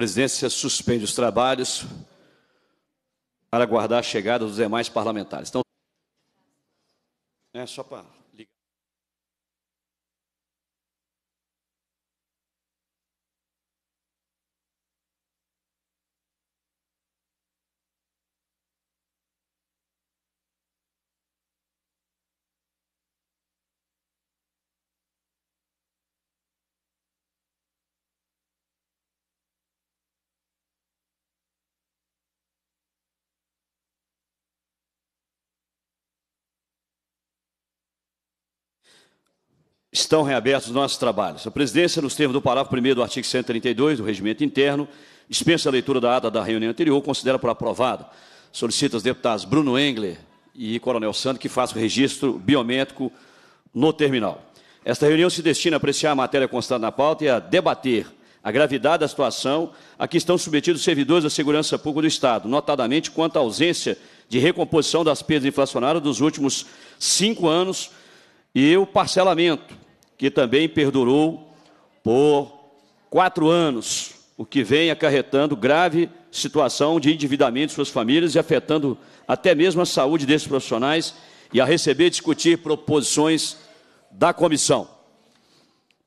presidência suspende os trabalhos para aguardar a chegada dos demais parlamentares. Então, é só para estão reabertos os nossos trabalhos. A presidência, nos termos do parágrafo 1 do artigo 132 do Regimento Interno, dispensa a leitura da ata da reunião anterior, considera por aprovada. Solicita os deputados Bruno Engler e Coronel Santos que façam o registro biométrico no terminal. Esta reunião se destina a apreciar a matéria constante na pauta e a debater a gravidade da situação a que estão submetidos os servidores da segurança pública do Estado, notadamente quanto à ausência de recomposição das perdas inflacionárias dos últimos cinco anos e o parcelamento que também perdurou por quatro anos, o que vem acarretando grave situação de endividamento de suas famílias e afetando até mesmo a saúde desses profissionais e a receber e discutir proposições da comissão.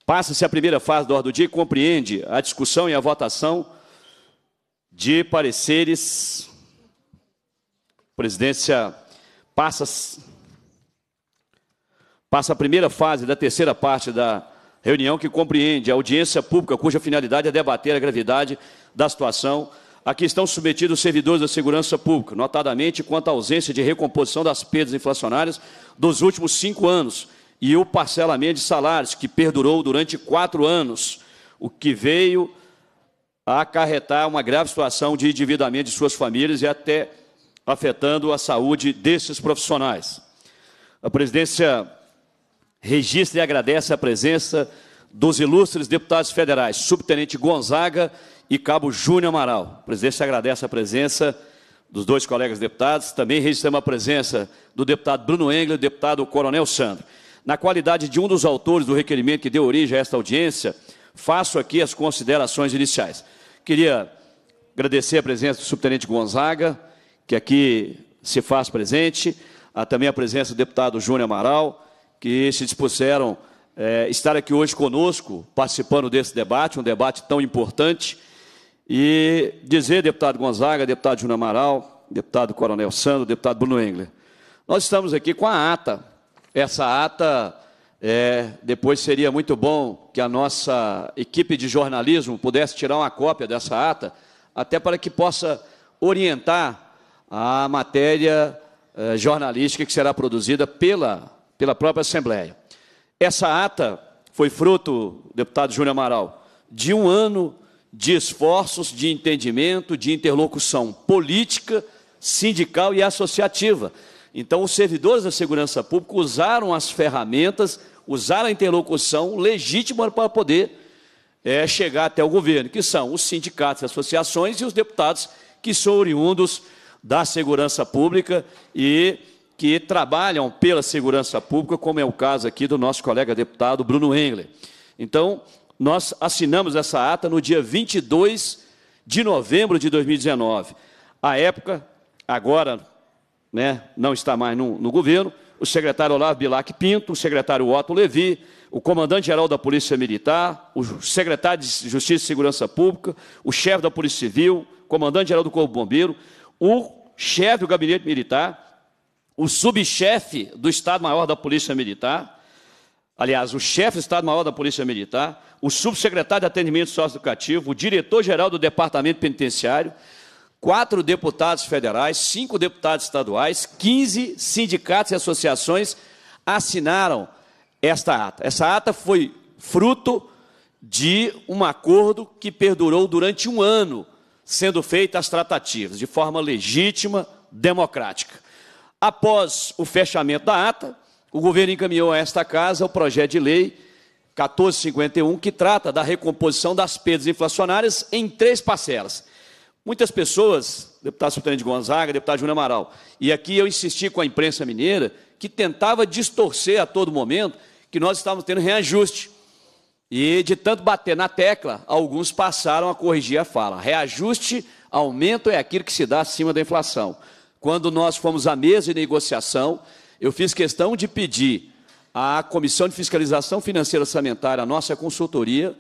Passa-se a primeira fase da ordem do dia e compreende a discussão e a votação de pareceres. Presidência passa passa a primeira fase da terceira parte da reunião, que compreende a audiência pública, cuja finalidade é debater a gravidade da situação a que estão submetidos os servidores da segurança pública, notadamente quanto à ausência de recomposição das perdas inflacionárias dos últimos cinco anos e o parcelamento de salários, que perdurou durante quatro anos, o que veio a acarretar uma grave situação de endividamento de suas famílias e até afetando a saúde desses profissionais. A presidência registra e agradece a presença dos ilustres deputados federais, Subtenente Gonzaga e Cabo Júnior Amaral. O presidente agradece a presença dos dois colegas deputados. Também registramos a presença do deputado Bruno Engler e do deputado Coronel Sandro. Na qualidade de um dos autores do requerimento que deu origem a esta audiência, faço aqui as considerações iniciais. Queria agradecer a presença do subtenente Gonzaga, que aqui se faz presente, a, também a presença do deputado Júnior Amaral, que se dispuseram é, estar aqui hoje conosco, participando desse debate, um debate tão importante. E dizer, deputado Gonzaga, deputado Júnior Amaral, deputado Coronel Sandro, deputado Bruno Engler, nós estamos aqui com a ata. Essa ata, é, depois seria muito bom que a nossa equipe de jornalismo pudesse tirar uma cópia dessa ata, até para que possa orientar a matéria é, jornalística que será produzida pela pela própria Assembleia. Essa ata foi fruto, deputado Júnior Amaral, de um ano de esforços de entendimento, de interlocução política, sindical e associativa. Então, os servidores da segurança pública usaram as ferramentas, usaram a interlocução legítima para poder é, chegar até o governo, que são os sindicatos, as associações e os deputados que são oriundos da segurança pública e que trabalham pela segurança pública, como é o caso aqui do nosso colega deputado Bruno Engler. Então, nós assinamos essa ata no dia 22 de novembro de 2019. À época, agora né, não está mais no, no governo, o secretário Olavo Bilac Pinto, o secretário Otto Levi, o comandante-geral da Polícia Militar, o secretário de Justiça e Segurança Pública, o chefe da Polícia Civil, comandante-geral do Corpo Bombeiro, o chefe do Gabinete Militar, o subchefe do Estado-Maior da Polícia Militar, aliás, o chefe do Estado-Maior da Polícia Militar, o subsecretário de Atendimento Socioeducativo, o diretor-geral do Departamento Penitenciário, quatro deputados federais, cinco deputados estaduais, 15 sindicatos e associações assinaram esta ata. Essa ata foi fruto de um acordo que perdurou durante um ano, sendo feitas as tratativas de forma legítima, democrática. Após o fechamento da ata, o governo encaminhou a esta casa o projeto de lei 1451, que trata da recomposição das perdas inflacionárias em três parcelas. Muitas pessoas, deputado de Gonzaga, deputado Júnior Amaral, e aqui eu insisti com a imprensa mineira, que tentava distorcer a todo momento que nós estávamos tendo reajuste. E de tanto bater na tecla, alguns passaram a corrigir a fala. Reajuste, aumento é aquilo que se dá acima da inflação. Quando nós fomos à mesa de negociação, eu fiz questão de pedir à Comissão de Fiscalização Financeira Sanitária, a nossa consultoria,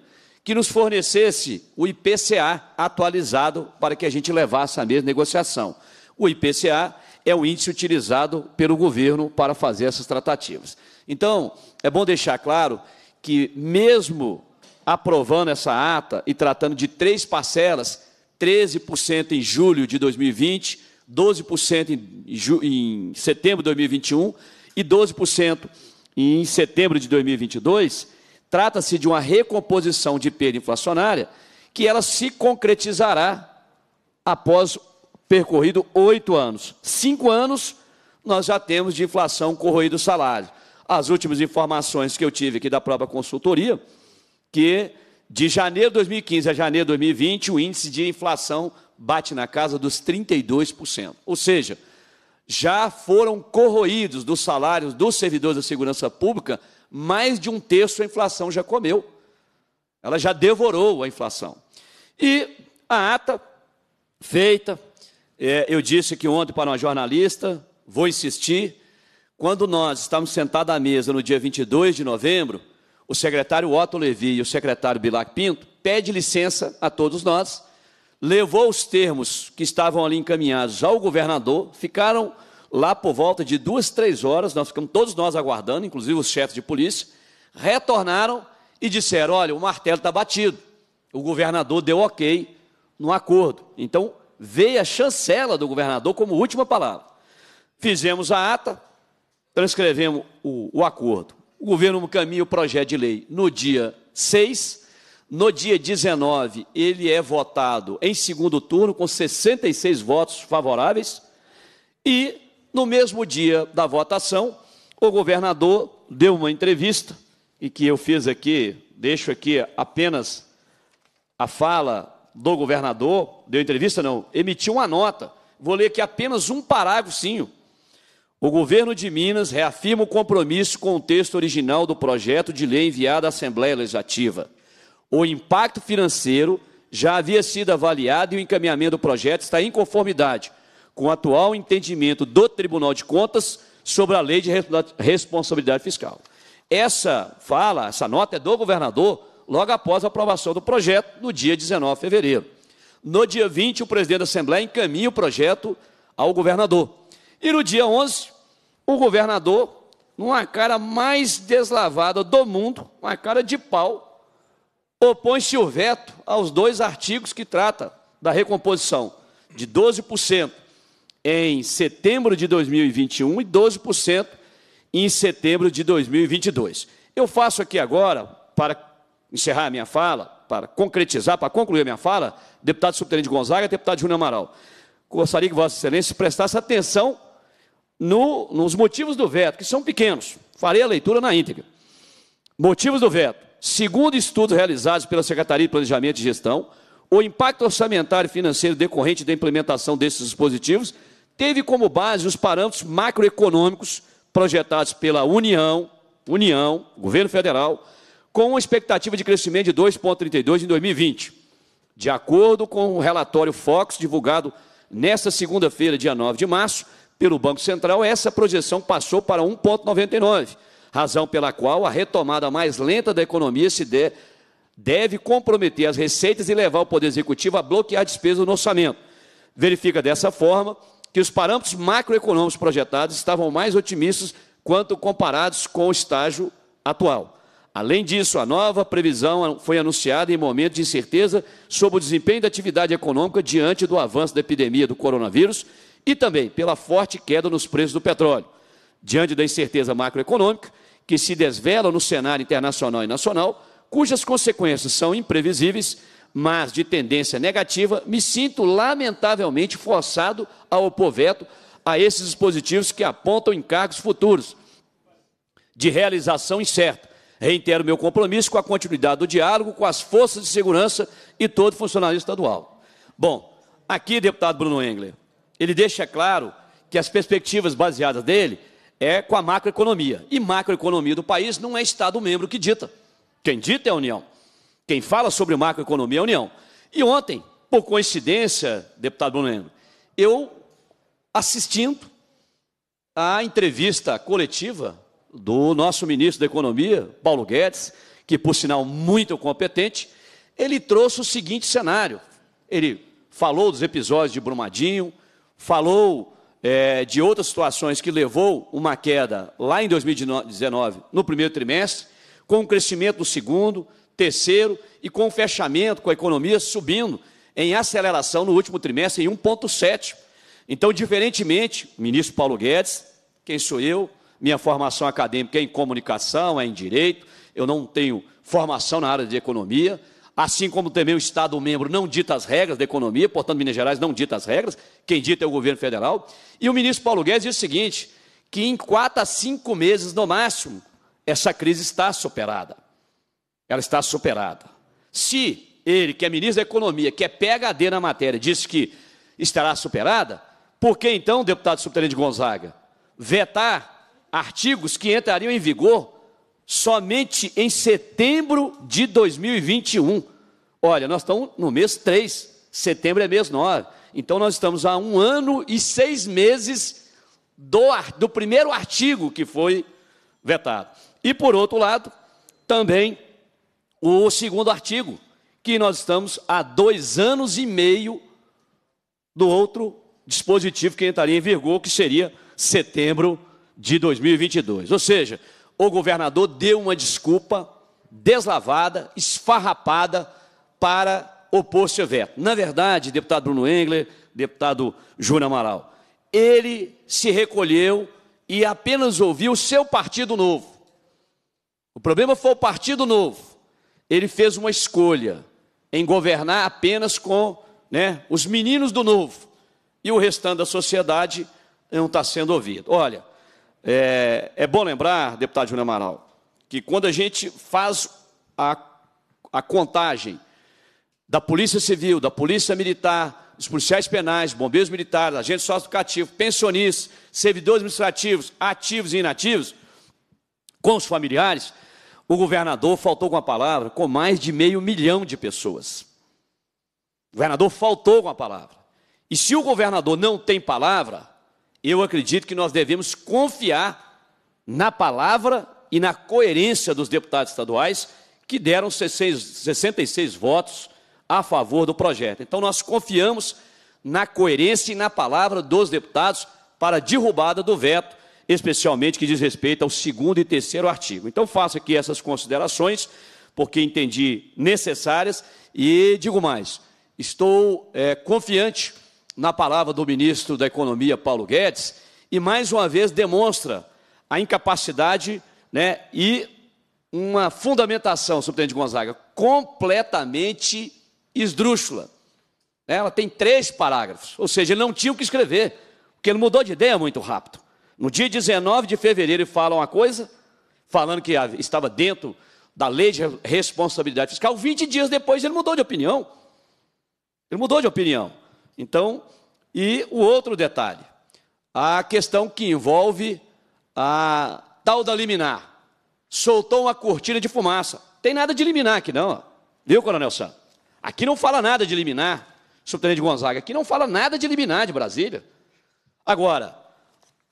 que nos fornecesse o IPCA atualizado para que a gente levasse à mesa de negociação. O IPCA é o índice utilizado pelo governo para fazer essas tratativas. Então, é bom deixar claro que, mesmo aprovando essa ata e tratando de três parcelas, 13% em julho de 2020, 12% em, em setembro de 2021 e 12% em setembro de 2022, trata-se de uma recomposição de perda inflacionária que ela se concretizará após percorrido oito anos. Cinco anos nós já temos de inflação corroído salário. As últimas informações que eu tive aqui da própria consultoria, que de janeiro de 2015 a janeiro de 2020 o índice de inflação bate na casa dos 32%. Ou seja, já foram corroídos dos salários dos servidores da segurança pública, mais de um terço a inflação já comeu. Ela já devorou a inflação. E a ata feita, é, eu disse que ontem para uma jornalista, vou insistir, quando nós estávamos sentados à mesa no dia 22 de novembro, o secretário Otto Levi e o secretário Bilac Pinto pede licença a todos nós levou os termos que estavam ali encaminhados ao governador, ficaram lá por volta de duas, três horas, nós ficamos todos nós aguardando, inclusive os chefes de polícia, retornaram e disseram: olha, o martelo está batido, o governador deu ok no acordo. Então veio a chancela do governador como última palavra. Fizemos a ata, transcrevemos o, o acordo. O governo caminha o projeto de lei no dia 6 no dia 19, ele é votado em segundo turno com 66 votos favoráveis e no mesmo dia da votação, o governador deu uma entrevista e que eu fiz aqui, deixo aqui apenas a fala do governador, deu entrevista não, emitiu uma nota. Vou ler aqui apenas um parágrafo. O governo de Minas reafirma o compromisso com o texto original do projeto de lei enviado à Assembleia Legislativa. O impacto financeiro já havia sido avaliado e o encaminhamento do projeto está em conformidade com o atual entendimento do Tribunal de Contas sobre a Lei de Responsabilidade Fiscal. Essa fala, essa nota é do governador logo após a aprovação do projeto, no dia 19 de fevereiro. No dia 20, o presidente da Assembleia encaminha o projeto ao governador. E no dia 11, o governador, numa cara mais deslavada do mundo, uma cara de pau, opõe-se o veto aos dois artigos que trata da recomposição de 12% em setembro de 2021 e 12% em setembro de 2022. Eu faço aqui agora, para encerrar a minha fala, para concretizar, para concluir a minha fala, deputado subtenente Gonzaga, deputado Júnior Amaral, gostaria que Vossa Excelência prestasse atenção no, nos motivos do veto, que são pequenos. Farei a leitura na íntegra. Motivos do veto Segundo estudos realizados pela Secretaria de Planejamento e Gestão, o impacto orçamentário e financeiro decorrente da implementação desses dispositivos teve como base os parâmetros macroeconômicos projetados pela União, União, Governo Federal, com uma expectativa de crescimento de 2,32 em 2020. De acordo com o relatório Fox, divulgado nesta segunda-feira, dia 9 de março, pelo Banco Central, essa projeção passou para 1,99 razão pela qual a retomada mais lenta da economia se dê, deve comprometer as receitas e levar o Poder Executivo a bloquear despesas no orçamento. Verifica dessa forma que os parâmetros macroeconômicos projetados estavam mais otimistas quanto comparados com o estágio atual. Além disso, a nova previsão foi anunciada em momento de incerteza sobre o desempenho da atividade econômica diante do avanço da epidemia do coronavírus e também pela forte queda nos preços do petróleo. Diante da incerteza macroeconômica, que se desvelam no cenário internacional e nacional, cujas consequências são imprevisíveis, mas de tendência negativa, me sinto lamentavelmente forçado a opor veto a esses dispositivos que apontam encargos futuros de realização incerta. Reitero meu compromisso com a continuidade do diálogo com as forças de segurança e todo funcionário estadual. Bom, aqui, deputado Bruno Engler, ele deixa claro que as perspectivas baseadas dele é com a macroeconomia. E macroeconomia do país não é Estado membro que dita. Quem dita é a União. Quem fala sobre macroeconomia é a União. E ontem, por coincidência, deputado Bruno, eu assistindo à entrevista coletiva do nosso ministro da Economia, Paulo Guedes, que por sinal muito competente, ele trouxe o seguinte cenário. Ele falou dos episódios de Brumadinho, falou é, de outras situações que levou uma queda lá em 2019, no primeiro trimestre, com um crescimento no segundo, terceiro e com o fechamento, com a economia subindo em aceleração no último trimestre em 1,7. Então, diferentemente, ministro Paulo Guedes, quem sou eu, minha formação acadêmica é em comunicação, é em direito, eu não tenho formação na área de economia, assim como também o Estado-membro não dita as regras da economia, portanto, Minas Gerais não dita as regras, quem dita é o governo federal. E o ministro Paulo Guedes diz o seguinte: que em quatro a cinco meses no máximo, essa crise está superada. Ela está superada. Se ele, que é ministro da Economia, que é PHD na matéria, disse que estará superada, por que então, deputado subtenente Gonzaga, vetar artigos que entrariam em vigor somente em setembro de 2021. Olha, nós estamos no mês 3, setembro é mês 9. Então nós estamos há um ano e seis meses do, do primeiro artigo que foi vetado. E por outro lado, também o segundo artigo, que nós estamos há dois anos e meio do outro dispositivo que entraria em vigor, que seria setembro de 2022. Ou seja, o governador deu uma desculpa deslavada, esfarrapada, para opor-se veto. Na verdade, deputado Bruno Engler, deputado Júnior Amaral, ele se recolheu e apenas ouviu o seu Partido Novo. O problema foi o Partido Novo. Ele fez uma escolha em governar apenas com né, os meninos do Novo. E o restante da sociedade não está sendo ouvido. Olha, é, é bom lembrar, deputado Júnior Amaral, que quando a gente faz a, a contagem da Polícia Civil, da Polícia Militar, dos policiais penais, bombeiros militares, agentes socioeducativos, pensionistas, servidores administrativos, ativos e inativos, com os familiares, o governador faltou com a palavra com mais de meio milhão de pessoas. O governador faltou com a palavra. E se o governador não tem palavra, eu acredito que nós devemos confiar na palavra e na coerência dos deputados estaduais que deram 66 votos a favor do projeto. Então, nós confiamos na coerência e na palavra dos deputados para a derrubada do veto, especialmente que diz respeito ao segundo e terceiro artigo. Então, faço aqui essas considerações, porque entendi necessárias, e digo mais: estou é, confiante na palavra do ministro da Economia, Paulo Guedes, e mais uma vez demonstra a incapacidade né, e uma fundamentação, superintendente Gonzaga, completamente esdrúxula. Né, ela tem três parágrafos, ou seja, ele não tinha o que escrever, porque ele mudou de ideia muito rápido. No dia 19 de fevereiro ele fala uma coisa, falando que estava dentro da lei de responsabilidade fiscal, 20 dias depois ele mudou de opinião. Ele mudou de opinião. Então, e o outro detalhe, a questão que envolve a tal da liminar. Soltou uma cortina de fumaça. Tem nada de liminar aqui não, viu, Coronel Santos? Aqui não fala nada de liminar, Subtenente Gonzaga, aqui não fala nada de liminar de Brasília. Agora,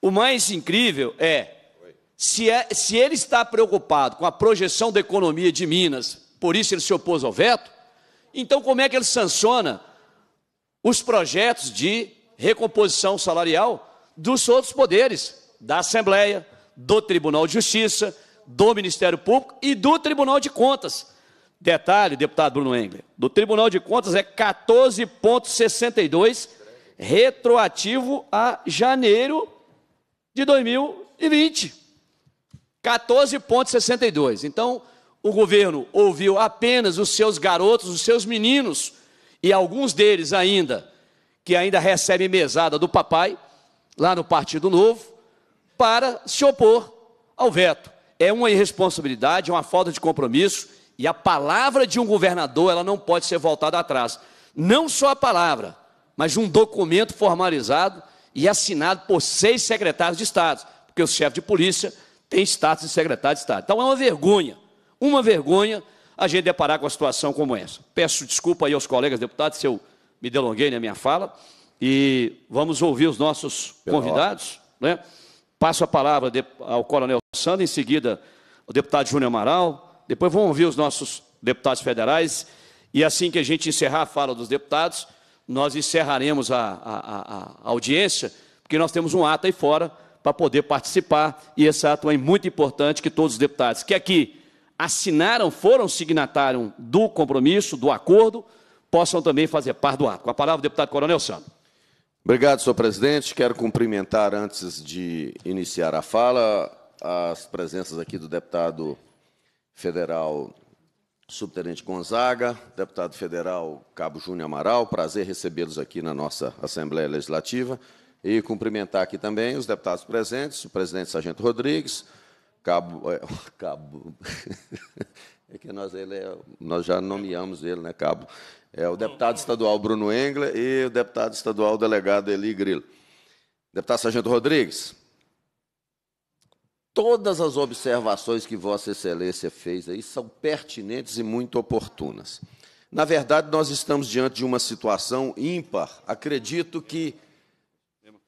o mais incrível é se, é, se ele está preocupado com a projeção da economia de Minas, por isso ele se opôs ao veto, então como é que ele sanciona os projetos de recomposição salarial dos outros poderes, da Assembleia, do Tribunal de Justiça, do Ministério Público e do Tribunal de Contas. Detalhe, deputado Bruno Engler, do Tribunal de Contas é 14,62, retroativo a janeiro de 2020. 14,62. Então, o governo ouviu apenas os seus garotos, os seus meninos, e alguns deles ainda, que ainda recebem mesada do papai, lá no Partido Novo, para se opor ao veto. É uma irresponsabilidade, é uma falta de compromisso, e a palavra de um governador ela não pode ser voltada atrás. Não só a palavra, mas um documento formalizado e assinado por seis secretários de Estado, porque o chefe de polícia tem status de secretário de Estado. Então é uma vergonha, uma vergonha a gente deparar com a situação como essa. Peço desculpa aí aos colegas deputados se eu me delonguei na minha fala e vamos ouvir os nossos convidados. Né? Passo a palavra ao coronel Sandro, em seguida ao deputado Júnior Amaral, depois vamos ouvir os nossos deputados federais e assim que a gente encerrar a fala dos deputados, nós encerraremos a, a, a audiência, porque nós temos um ato aí fora para poder participar e esse ato é muito importante que todos os deputados que aqui assinaram, foram signatários do compromisso, do acordo, possam também fazer parte do ato. Com a palavra, o deputado Coronel Sando. Obrigado, senhor presidente. Quero cumprimentar, antes de iniciar a fala, as presenças aqui do deputado federal subtenente Gonzaga, deputado federal Cabo Júnior Amaral. Prazer recebê-los aqui na nossa Assembleia Legislativa. E cumprimentar aqui também os deputados presentes, o presidente Sargento Rodrigues, Cabo, é, Cabo. É que nós, ele é, nós já nomeamos ele, né, Cabo? É o deputado estadual Bruno Engler e o deputado estadual delegado Eli Grilo. Deputado Sargento Rodrigues, todas as observações que Vossa Excelência fez aí são pertinentes e muito oportunas. Na verdade, nós estamos diante de uma situação ímpar, acredito que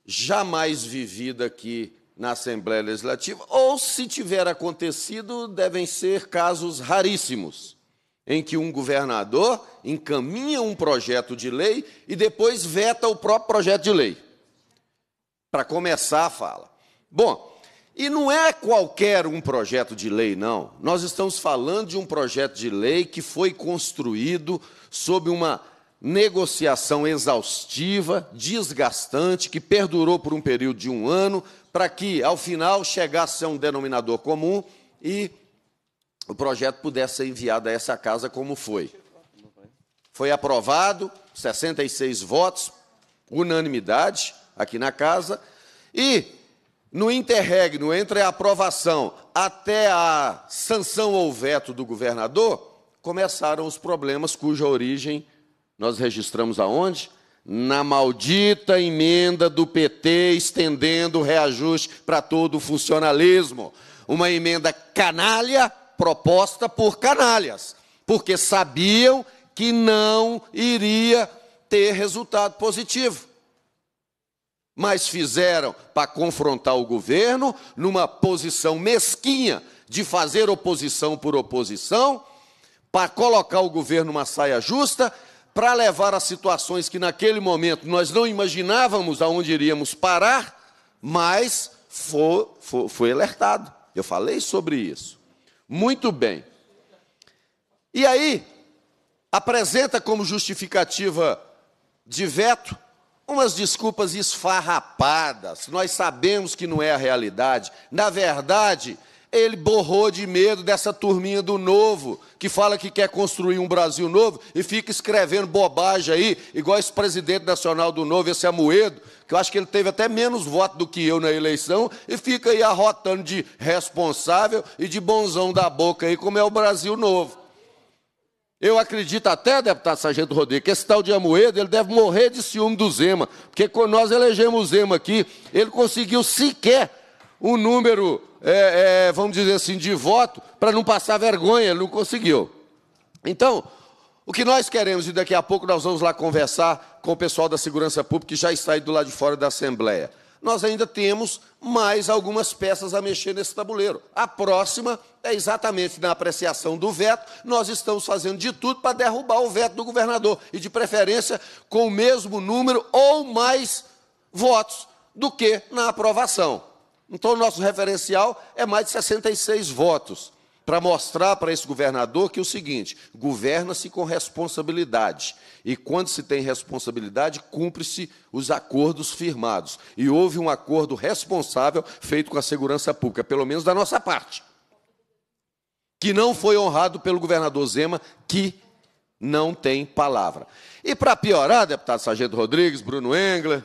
jamais vivida aqui na Assembleia Legislativa, ou se tiver acontecido, devem ser casos raríssimos, em que um governador encaminha um projeto de lei e depois veta o próprio projeto de lei. Para começar a fala. Bom, e não é qualquer um projeto de lei, não. Nós estamos falando de um projeto de lei que foi construído sob uma negociação exaustiva, desgastante, que perdurou por um período de um ano, para que, ao final, chegasse a um denominador comum e o projeto pudesse ser enviado a essa casa como foi. Foi aprovado, 66 votos, unanimidade aqui na casa, e no interregno entre a aprovação até a sanção ou veto do governador, começaram os problemas cuja origem nós registramos aonde? na maldita emenda do PT estendendo reajuste para todo o funcionalismo. Uma emenda canalha proposta por canalhas, porque sabiam que não iria ter resultado positivo. Mas fizeram para confrontar o governo numa posição mesquinha de fazer oposição por oposição, para colocar o governo numa saia justa, para levar a situações que naquele momento nós não imaginávamos aonde iríamos parar, mas foi, foi, foi alertado. Eu falei sobre isso. Muito bem. E aí, apresenta como justificativa de veto umas desculpas esfarrapadas. Nós sabemos que não é a realidade. Na verdade, ele borrou de medo dessa turminha do novo, que fala que quer construir um Brasil novo e fica escrevendo bobagem aí, igual esse presidente nacional do novo, esse Amoedo, que eu acho que ele teve até menos voto do que eu na eleição, e fica aí arrotando de responsável e de bonzão da boca aí, como é o Brasil novo. Eu acredito até, deputado Sargento Rodrigues, que esse tal de Amoedo, ele deve morrer de ciúme do Zema, porque quando nós elegemos o Zema aqui, ele conseguiu sequer um número, é, é, vamos dizer assim, de voto para não passar vergonha, ele não conseguiu. Então, o que nós queremos, e daqui a pouco nós vamos lá conversar com o pessoal da segurança pública que já está aí do lado de fora da Assembleia. Nós ainda temos mais algumas peças a mexer nesse tabuleiro. A próxima é exatamente na apreciação do veto. Nós estamos fazendo de tudo para derrubar o veto do governador, e de preferência com o mesmo número ou mais votos do que na aprovação. Então, o nosso referencial é mais de 66 votos, para mostrar para esse governador que é o seguinte: governa-se com responsabilidade. E quando se tem responsabilidade, cumpre-se os acordos firmados. E houve um acordo responsável feito com a segurança pública, pelo menos da nossa parte, que não foi honrado pelo governador Zema, que não tem palavra. E para piorar, deputado Sargento Rodrigues, Bruno Engler,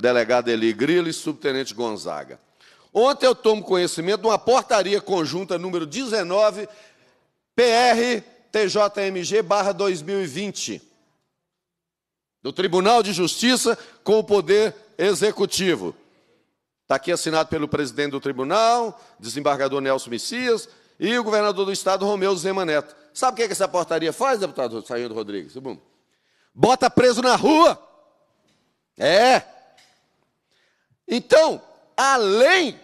delegado Eli Grilo e subtenente Gonzaga. Ontem eu tomo conhecimento de uma portaria conjunta número 19 PR TJMG 2020 do Tribunal de Justiça com o Poder Executivo. Está aqui assinado pelo presidente do tribunal, desembargador Nelson Messias, e o governador do estado, Romeu Zema Neto. Sabe o que, é que essa portaria faz, deputado Saindo Rodrigues? Bota preso na rua. É. Então, além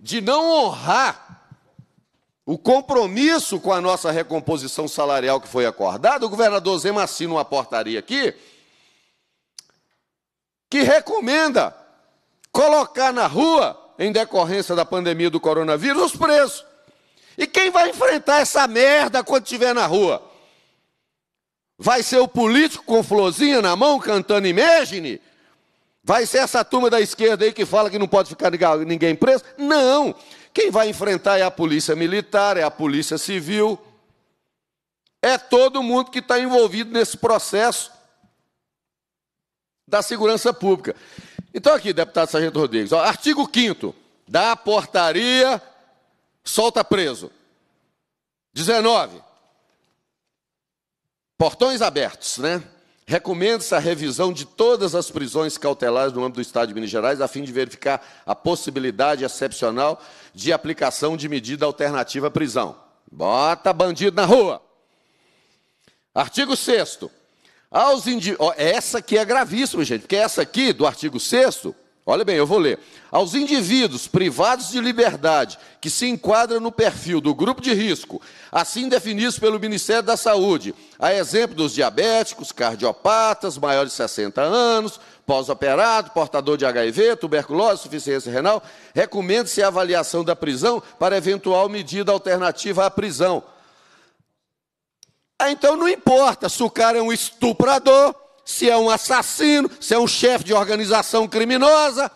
de não honrar o compromisso com a nossa recomposição salarial que foi acordada, o governador Zema assina uma portaria aqui que recomenda colocar na rua, em decorrência da pandemia do coronavírus, os presos. E quem vai enfrentar essa merda quando estiver na rua? Vai ser o político com florzinha na mão, cantando imagine? Vai ser essa turma da esquerda aí que fala que não pode ficar ninguém preso? Não! Quem vai enfrentar é a polícia militar, é a polícia civil, é todo mundo que está envolvido nesse processo da segurança pública. Então, aqui, deputado Sargento Rodrigues, ó, artigo 5 da portaria solta preso. 19. Portões abertos, né? Recomenda-se a revisão de todas as prisões cautelares no âmbito do Estado de Minas Gerais, a fim de verificar a possibilidade excepcional de aplicação de medida alternativa à prisão. Bota bandido na rua. Artigo 6 aos indi... É essa aqui é gravíssima, gente, porque é essa aqui do artigo 6 Olha bem, eu vou ler. Aos indivíduos privados de liberdade que se enquadram no perfil do grupo de risco, assim definidos pelo Ministério da Saúde, a exemplo dos diabéticos, cardiopatas, maiores de 60 anos, pós-operado, portador de HIV, tuberculose, insuficiência renal, recomenda-se a avaliação da prisão para eventual medida alternativa à prisão. Ah, então não importa se o cara é um estuprador, se é um assassino, se é um chefe de organização criminosa.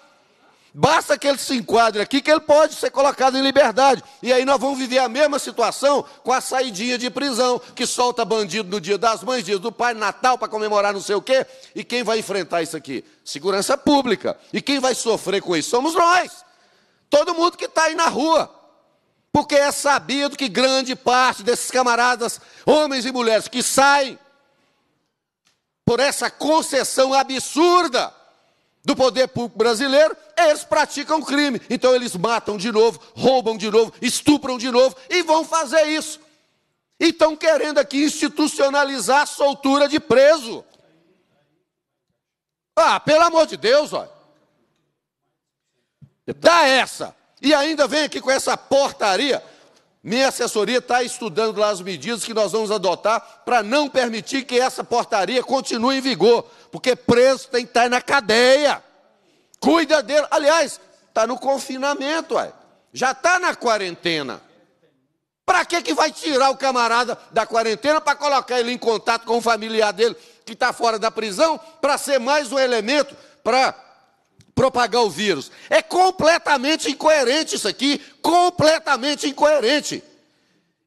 Basta que ele se enquadre aqui, que ele pode ser colocado em liberdade. E aí nós vamos viver a mesma situação com a saidinha de prisão, que solta bandido no dia das mães, dia do pai, Natal, para comemorar não sei o quê. E quem vai enfrentar isso aqui? Segurança pública. E quem vai sofrer com isso? Somos nós. Todo mundo que está aí na rua. Porque é sabido que grande parte desses camaradas, homens e mulheres, que saem por essa concessão absurda do poder público brasileiro, eles praticam crime. Então eles matam de novo, roubam de novo, estupram de novo e vão fazer isso. E estão querendo aqui institucionalizar a soltura de preso. Ah, pelo amor de Deus, olha. Dá essa. E ainda vem aqui com essa portaria minha assessoria está estudando lá as medidas que nós vamos adotar para não permitir que essa portaria continue em vigor, porque preso tem que estar tá na cadeia. Cuida dele. Aliás, está no confinamento, ué. já está na quarentena. Para que, que vai tirar o camarada da quarentena para colocar ele em contato com o familiar dele que está fora da prisão, para ser mais um elemento para propagar o vírus. É completamente incoerente isso aqui, completamente incoerente.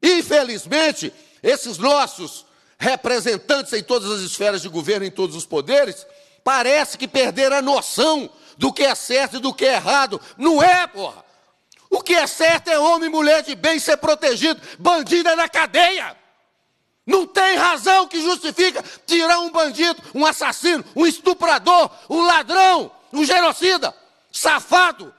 Infelizmente, esses nossos representantes em todas as esferas de governo, em todos os poderes, parece que perderam a noção do que é certo e do que é errado. Não é, porra. O que é certo é homem e mulher de bem ser protegido, bandido é na cadeia. Não tem razão que justifica tirar um bandido, um assassino, um estuprador, um ladrão um genocida, safado,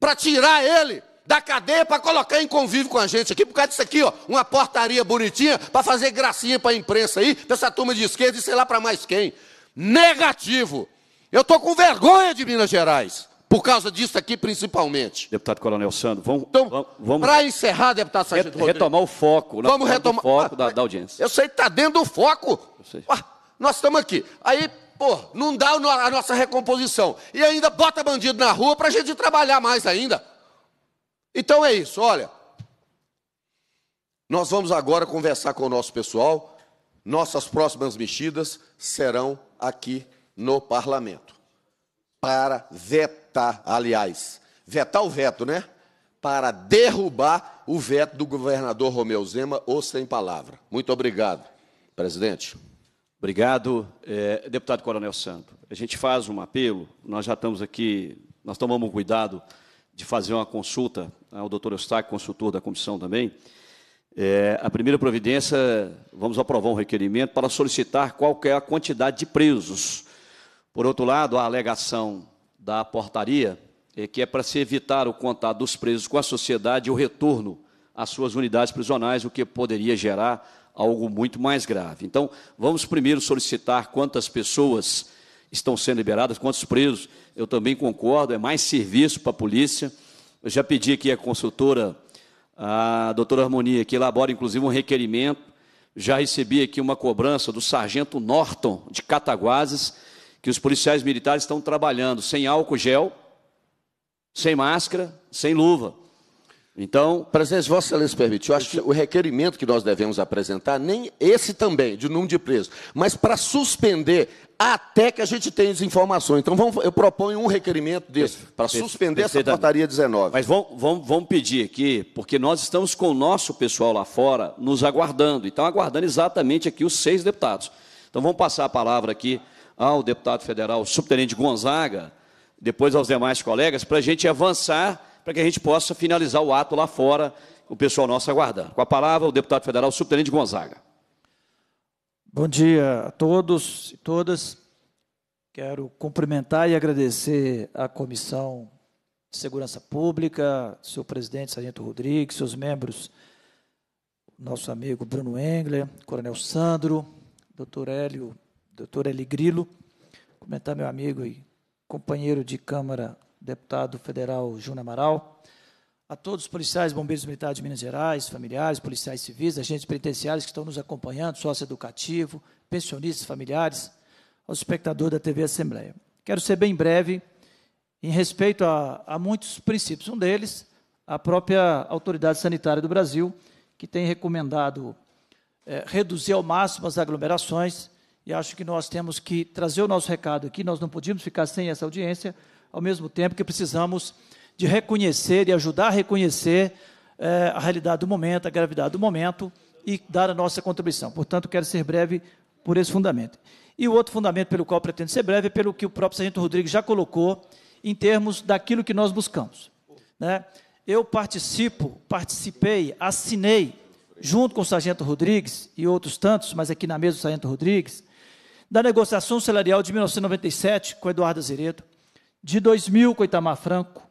para tirar ele da cadeia para colocar em convívio com a gente aqui, por causa disso aqui, ó, uma portaria bonitinha para fazer gracinha para a imprensa aí, para essa turma de esquerda e sei lá para mais quem. Negativo. Eu estou com vergonha de Minas Gerais. Por causa disso aqui, principalmente. Deputado Coronel Sandro, vamos. Então, vamos para encerrar, deputado Sargento re, Retomar o foco. Né? Vamos retomar. O foco ah, da, da, audiência. Eu sei que está dentro do foco. Eu sei. Ah, nós estamos aqui. Aí Pô, não dá a nossa recomposição. E ainda bota bandido na rua para a gente trabalhar mais ainda. Então é isso, olha. Nós vamos agora conversar com o nosso pessoal. Nossas próximas mexidas serão aqui no parlamento. Para vetar, aliás, vetar o veto, né? Para derrubar o veto do governador Romeu Zema, ou sem palavra. Muito obrigado, presidente. Obrigado, é, deputado Coronel Santo. A gente faz um apelo, nós já estamos aqui, nós tomamos cuidado de fazer uma consulta ao doutor Eustáquio, consultor da comissão também. É, a primeira providência, vamos aprovar um requerimento para solicitar qual é a quantidade de presos. Por outro lado, a alegação da portaria é que é para se evitar o contato dos presos com a sociedade e o retorno às suas unidades prisionais, o que poderia gerar algo muito mais grave. Então, vamos primeiro solicitar quantas pessoas estão sendo liberadas, quantos presos. Eu também concordo, é mais serviço para a polícia. Eu já pedi aqui à consultora, a doutora Harmonia, que elabora inclusive um requerimento. Já recebi aqui uma cobrança do sargento Norton, de Cataguases, que os policiais militares estão trabalhando sem álcool gel, sem máscara, sem luva. Então, presidente, Vossa Excelência permite, eu acho que o requerimento que nós devemos apresentar, nem esse também, de número de presos, mas para suspender até que a gente tenha as informações. Então, vamos, eu proponho um requerimento desse, para suspender essa portaria 19. Mas vamos, vamos, vamos pedir aqui, porque nós estamos com o nosso pessoal lá fora nos aguardando, então aguardando exatamente aqui os seis deputados. Então, vamos passar a palavra aqui ao deputado federal, subtenente Gonzaga, depois aos demais colegas, para a gente avançar para que a gente possa finalizar o ato lá fora, o pessoal nosso aguardando. Com a palavra, o deputado federal Subtenente Gonzaga. Bom dia a todos e todas. Quero cumprimentar e agradecer à Comissão de Segurança Pública, seu presidente Sargento Rodrigues, seus membros, nosso amigo Bruno Engler, Coronel Sandro, doutor Hélio, doutor Eli Grilo, comentar meu amigo e companheiro de Câmara deputado federal Júnior Amaral, a todos os policiais, bombeiros militares de Minas Gerais, familiares, policiais civis, agentes penitenciários que estão nos acompanhando, sócio educativo, pensionistas, familiares, ao espectador da TV Assembleia. Quero ser bem breve em respeito a, a muitos princípios. Um deles, a própria Autoridade Sanitária do Brasil, que tem recomendado é, reduzir ao máximo as aglomerações, e acho que nós temos que trazer o nosso recado aqui, nós não podíamos ficar sem essa audiência, ao mesmo tempo que precisamos de reconhecer e ajudar a reconhecer é, a realidade do momento, a gravidade do momento e dar a nossa contribuição. Portanto, quero ser breve por esse fundamento. E o outro fundamento pelo qual pretendo ser breve é pelo que o próprio Sargento Rodrigues já colocou em termos daquilo que nós buscamos. Né? Eu participo, participei, assinei, junto com o Sargento Rodrigues e outros tantos, mas aqui na mesa o Sargento Rodrigues, da negociação salarial de 1997 com Eduardo Azeredo, de 2000 com Itamar Franco,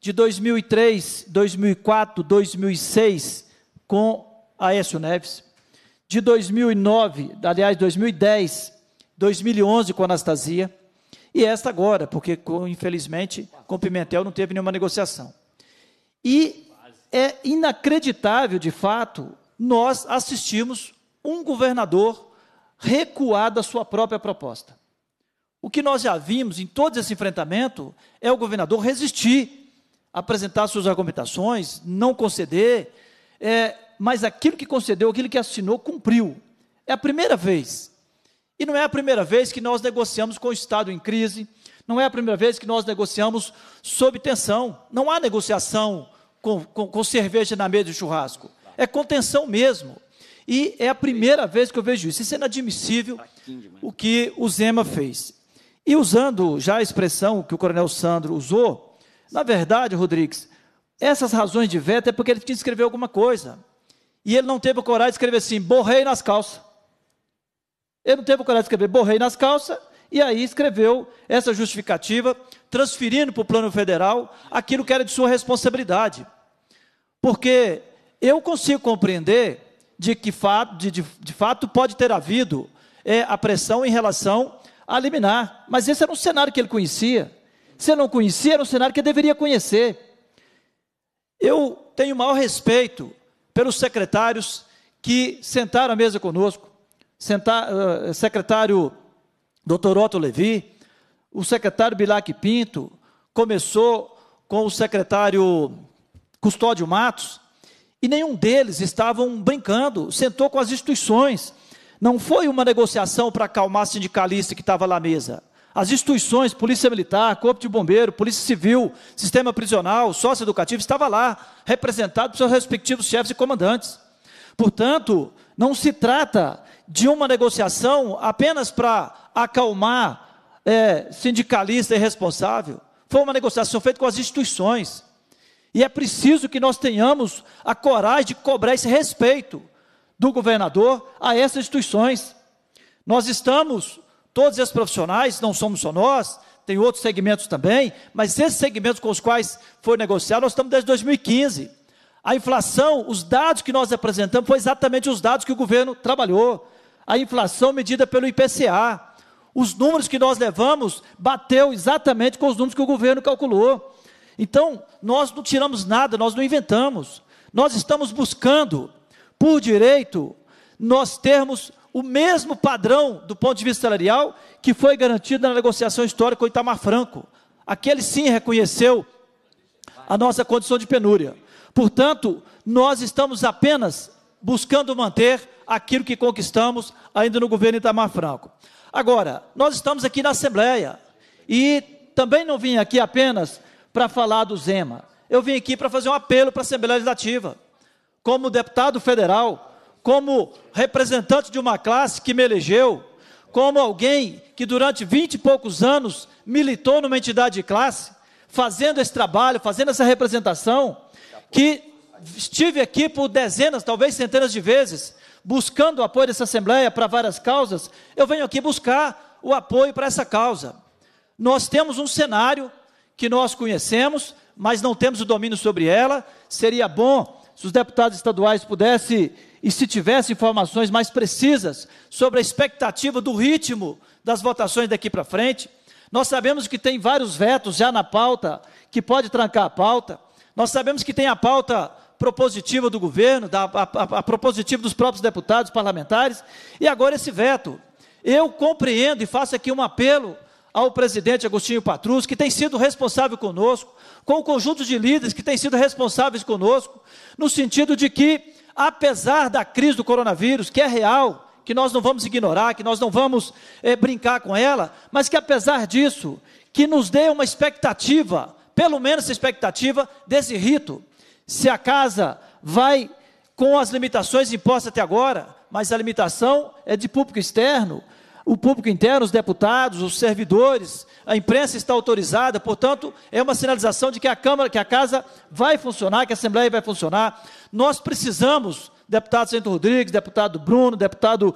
de 2003, 2004, 2006 com Aécio Neves, de 2009, aliás, 2010, 2011 com Anastasia, e esta agora, porque infelizmente com Pimentel não teve nenhuma negociação. E é inacreditável, de fato, nós assistimos um governador recuar da sua própria proposta. O que nós já vimos em todo esse enfrentamento é o governador resistir, apresentar suas argumentações, não conceder, é, mas aquilo que concedeu, aquilo que assinou, cumpriu. É a primeira vez. E não é a primeira vez que nós negociamos com o Estado em crise, não é a primeira vez que nós negociamos sob tensão. Não há negociação com, com, com cerveja na mesa de churrasco. É contenção mesmo. E é a primeira vez que eu vejo isso. Isso é inadmissível né? o que o Zema fez. E usando já a expressão que o coronel Sandro usou, na verdade, Rodrigues, essas razões de veto é porque ele tinha que escrever alguma coisa. E ele não teve o coragem de escrever assim, borrei nas calças. Ele não teve o coragem de escrever borrei nas calças, e aí escreveu essa justificativa, transferindo para o plano federal aquilo que era de sua responsabilidade. Porque eu consigo compreender de que fato, de, de, de fato pode ter havido é, a pressão em relação a liminar. Mas esse era um cenário que ele conhecia. Se ele não conhecia, era um cenário que ele deveria conhecer. Eu tenho o maior respeito pelos secretários que sentaram à mesa conosco. Sentar, uh, eh, secretário Dr. Otto Levi, o secretário Bilac Pinto, começou com o secretário Custódio Matos, e nenhum deles estavam brincando, sentou com as instituições, não foi uma negociação para acalmar sindicalista que estava lá à mesa. As instituições, Polícia Militar, Corpo de Bombeiro, Polícia Civil, Sistema Prisional, Sócio Educativo, estava lá, representado por seus respectivos chefes e comandantes. Portanto, não se trata de uma negociação apenas para acalmar é, sindicalista irresponsável. Foi uma negociação feita com as instituições. E é preciso que nós tenhamos a coragem de cobrar esse respeito do governador a essas instituições. Nós estamos, todos esses profissionais, não somos só nós, tem outros segmentos também, mas esses segmentos com os quais foi negociado, nós estamos desde 2015. A inflação, os dados que nós apresentamos, foi exatamente os dados que o governo trabalhou. A inflação medida pelo IPCA. Os números que nós levamos bateu exatamente com os números que o governo calculou. Então, nós não tiramos nada, nós não inventamos. Nós estamos buscando por direito, nós termos o mesmo padrão do ponto de vista salarial que foi garantido na negociação histórica com Itamar Franco. Aquele sim reconheceu a nossa condição de penúria. Portanto, nós estamos apenas buscando manter aquilo que conquistamos ainda no governo Itamar Franco. Agora, nós estamos aqui na Assembleia e também não vim aqui apenas para falar do Zema. Eu vim aqui para fazer um apelo para a Assembleia Legislativa como deputado federal, como representante de uma classe que me elegeu, como alguém que durante vinte e poucos anos militou numa entidade de classe, fazendo esse trabalho, fazendo essa representação, que estive aqui por dezenas, talvez centenas de vezes, buscando o apoio dessa Assembleia para várias causas, eu venho aqui buscar o apoio para essa causa. Nós temos um cenário que nós conhecemos, mas não temos o domínio sobre ela. Seria bom se os deputados estaduais pudessem e se tivessem informações mais precisas sobre a expectativa do ritmo das votações daqui para frente. Nós sabemos que tem vários vetos já na pauta que pode trancar a pauta. Nós sabemos que tem a pauta propositiva do governo, da, a, a, a propositiva dos próprios deputados parlamentares, e agora esse veto. Eu compreendo e faço aqui um apelo ao presidente Agostinho Patrus, que tem sido responsável conosco, com o conjunto de líderes que tem sido responsáveis conosco, no sentido de que, apesar da crise do coronavírus, que é real, que nós não vamos ignorar, que nós não vamos é, brincar com ela, mas que apesar disso, que nos dê uma expectativa, pelo menos a expectativa desse rito. Se a casa vai com as limitações impostas até agora, mas a limitação é de público externo, o público interno, os deputados, os servidores, a imprensa está autorizada, portanto, é uma sinalização de que a Câmara, que a Casa vai funcionar, que a Assembleia vai funcionar. Nós precisamos, deputado Santo Rodrigues, deputado Bruno, deputado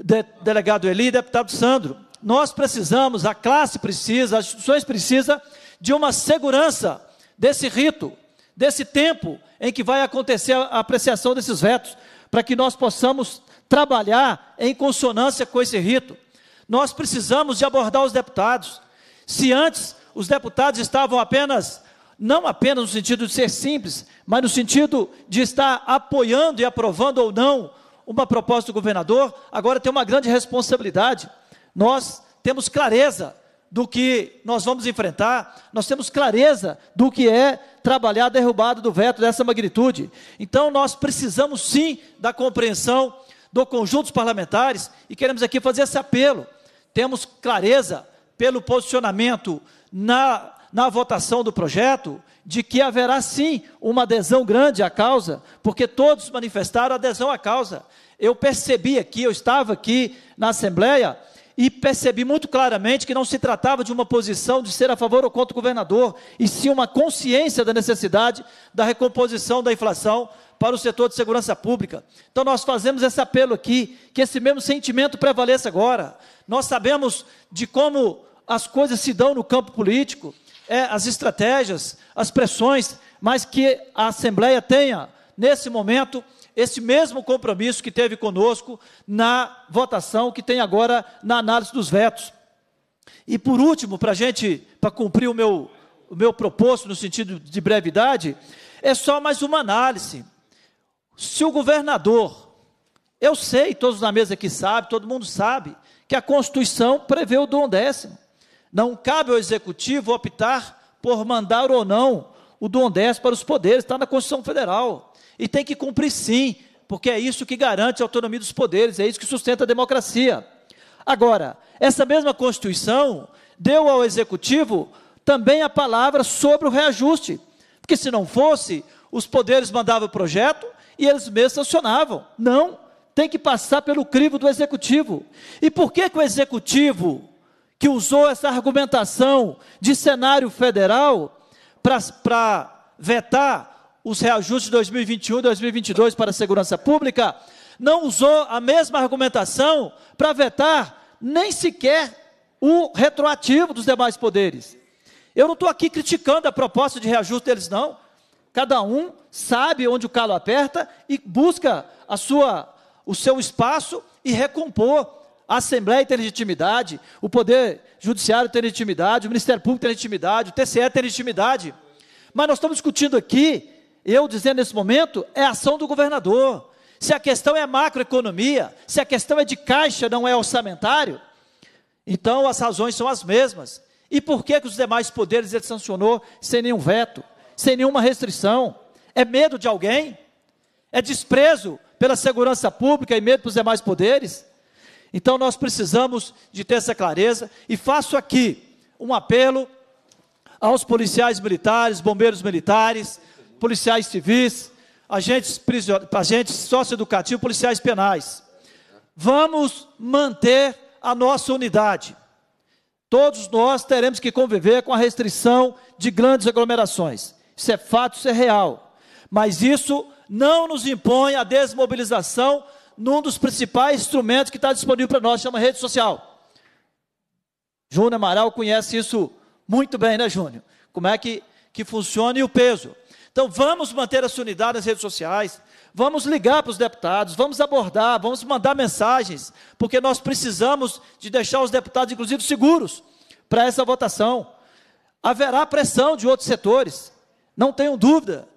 de, delegado Eli, deputado Sandro, nós precisamos, a classe precisa, as instituições precisam de uma segurança desse rito, desse tempo em que vai acontecer a apreciação desses vetos, para que nós possamos trabalhar em consonância com esse rito. Nós precisamos de abordar os deputados. Se antes os deputados estavam apenas, não apenas no sentido de ser simples, mas no sentido de estar apoiando e aprovando ou não uma proposta do governador, agora tem uma grande responsabilidade. Nós temos clareza do que nós vamos enfrentar, nós temos clareza do que é trabalhar a derrubada do veto dessa magnitude. Então, nós precisamos sim da compreensão do conjunto dos parlamentares e queremos aqui fazer esse apelo temos clareza pelo posicionamento na, na votação do projeto de que haverá sim uma adesão grande à causa, porque todos manifestaram adesão à causa. Eu percebi aqui, eu estava aqui na Assembleia e percebi muito claramente que não se tratava de uma posição de ser a favor ou contra o governador, e sim uma consciência da necessidade da recomposição da inflação para o setor de segurança pública. Então nós fazemos esse apelo aqui, que esse mesmo sentimento prevaleça agora. Nós sabemos de como as coisas se dão no campo político, é, as estratégias, as pressões, mas que a Assembleia tenha, nesse momento, esse mesmo compromisso que teve conosco na votação que tem agora na análise dos vetos. E por último, para gente, para cumprir o meu, o meu proposto no sentido de brevidade, é só mais uma análise. Se o governador, eu sei, todos na mesa aqui sabem, todo mundo sabe, que a Constituição prevê o dom décimo. Não cabe ao Executivo optar por mandar ou não o dom décimo para os poderes, está na Constituição Federal. E tem que cumprir sim, porque é isso que garante a autonomia dos poderes, é isso que sustenta a democracia. Agora, essa mesma Constituição deu ao Executivo também a palavra sobre o reajuste, porque se não fosse, os poderes mandavam o projeto e eles mesmos sancionavam. Não, tem que passar pelo crivo do Executivo. E por que, que o Executivo, que usou essa argumentação de cenário federal para vetar os reajustes de 2021 e 2022 para a segurança pública, não usou a mesma argumentação para vetar nem sequer o retroativo dos demais poderes. Eu não estou aqui criticando a proposta de reajuste deles, não. Cada um sabe onde o calo aperta e busca a sua, o seu espaço e recompor. A Assembleia tem legitimidade, o Poder Judiciário tem legitimidade, o Ministério Público tem legitimidade, o TCE tem legitimidade. Mas nós estamos discutindo aqui eu dizendo nesse momento, é ação do governador. Se a questão é macroeconomia, se a questão é de caixa, não é orçamentário, então as razões são as mesmas. E por que, que os demais poderes ele sancionou sem nenhum veto, sem nenhuma restrição? É medo de alguém? É desprezo pela segurança pública e medo para os demais poderes? Então nós precisamos de ter essa clareza e faço aqui um apelo aos policiais militares, bombeiros militares, policiais civis, agentes, agentes socioeducativos, policiais penais. Vamos manter a nossa unidade. Todos nós teremos que conviver com a restrição de grandes aglomerações. Isso é fato, isso é real. Mas isso não nos impõe a desmobilização num dos principais instrumentos que está disponível para nós, chama rede social. Júnior Amaral conhece isso muito bem, né, Júnior? Como é que, que funciona e o peso. Então vamos manter essa unidade nas redes sociais, vamos ligar para os deputados, vamos abordar, vamos mandar mensagens, porque nós precisamos de deixar os deputados, inclusive, seguros para essa votação. Haverá pressão de outros setores, não tenho dúvida.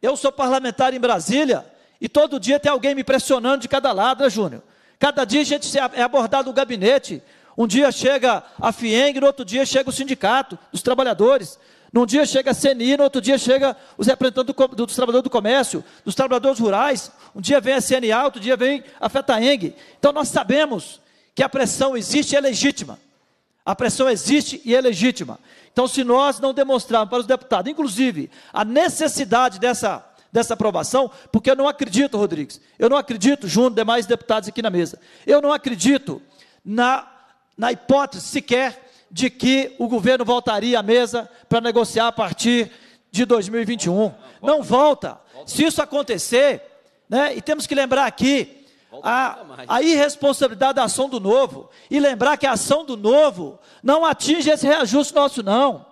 Eu sou parlamentar em Brasília e todo dia tem alguém me pressionando de cada lado, né, Júnior? Cada dia a gente é abordado no gabinete. Um dia chega a FIENG, no outro dia chega o sindicato dos trabalhadores. Num dia chega a CNI, no outro dia chega os representantes do, dos trabalhadores do comércio, dos trabalhadores rurais, um dia vem a CNA, outro dia vem a FETAENG. Então nós sabemos que a pressão existe e é legítima. A pressão existe e é legítima. Então, se nós não demonstrarmos para os deputados, inclusive, a necessidade dessa, dessa aprovação, porque eu não acredito, Rodrigues, eu não acredito, junto demais deputados aqui na mesa, eu não acredito na, na hipótese sequer de que o governo voltaria à mesa para negociar a partir de 2021. Não volta. Se isso acontecer, né, e temos que lembrar aqui a, a irresponsabilidade da ação do novo, e lembrar que a ação do novo não atinge esse reajuste nosso, não.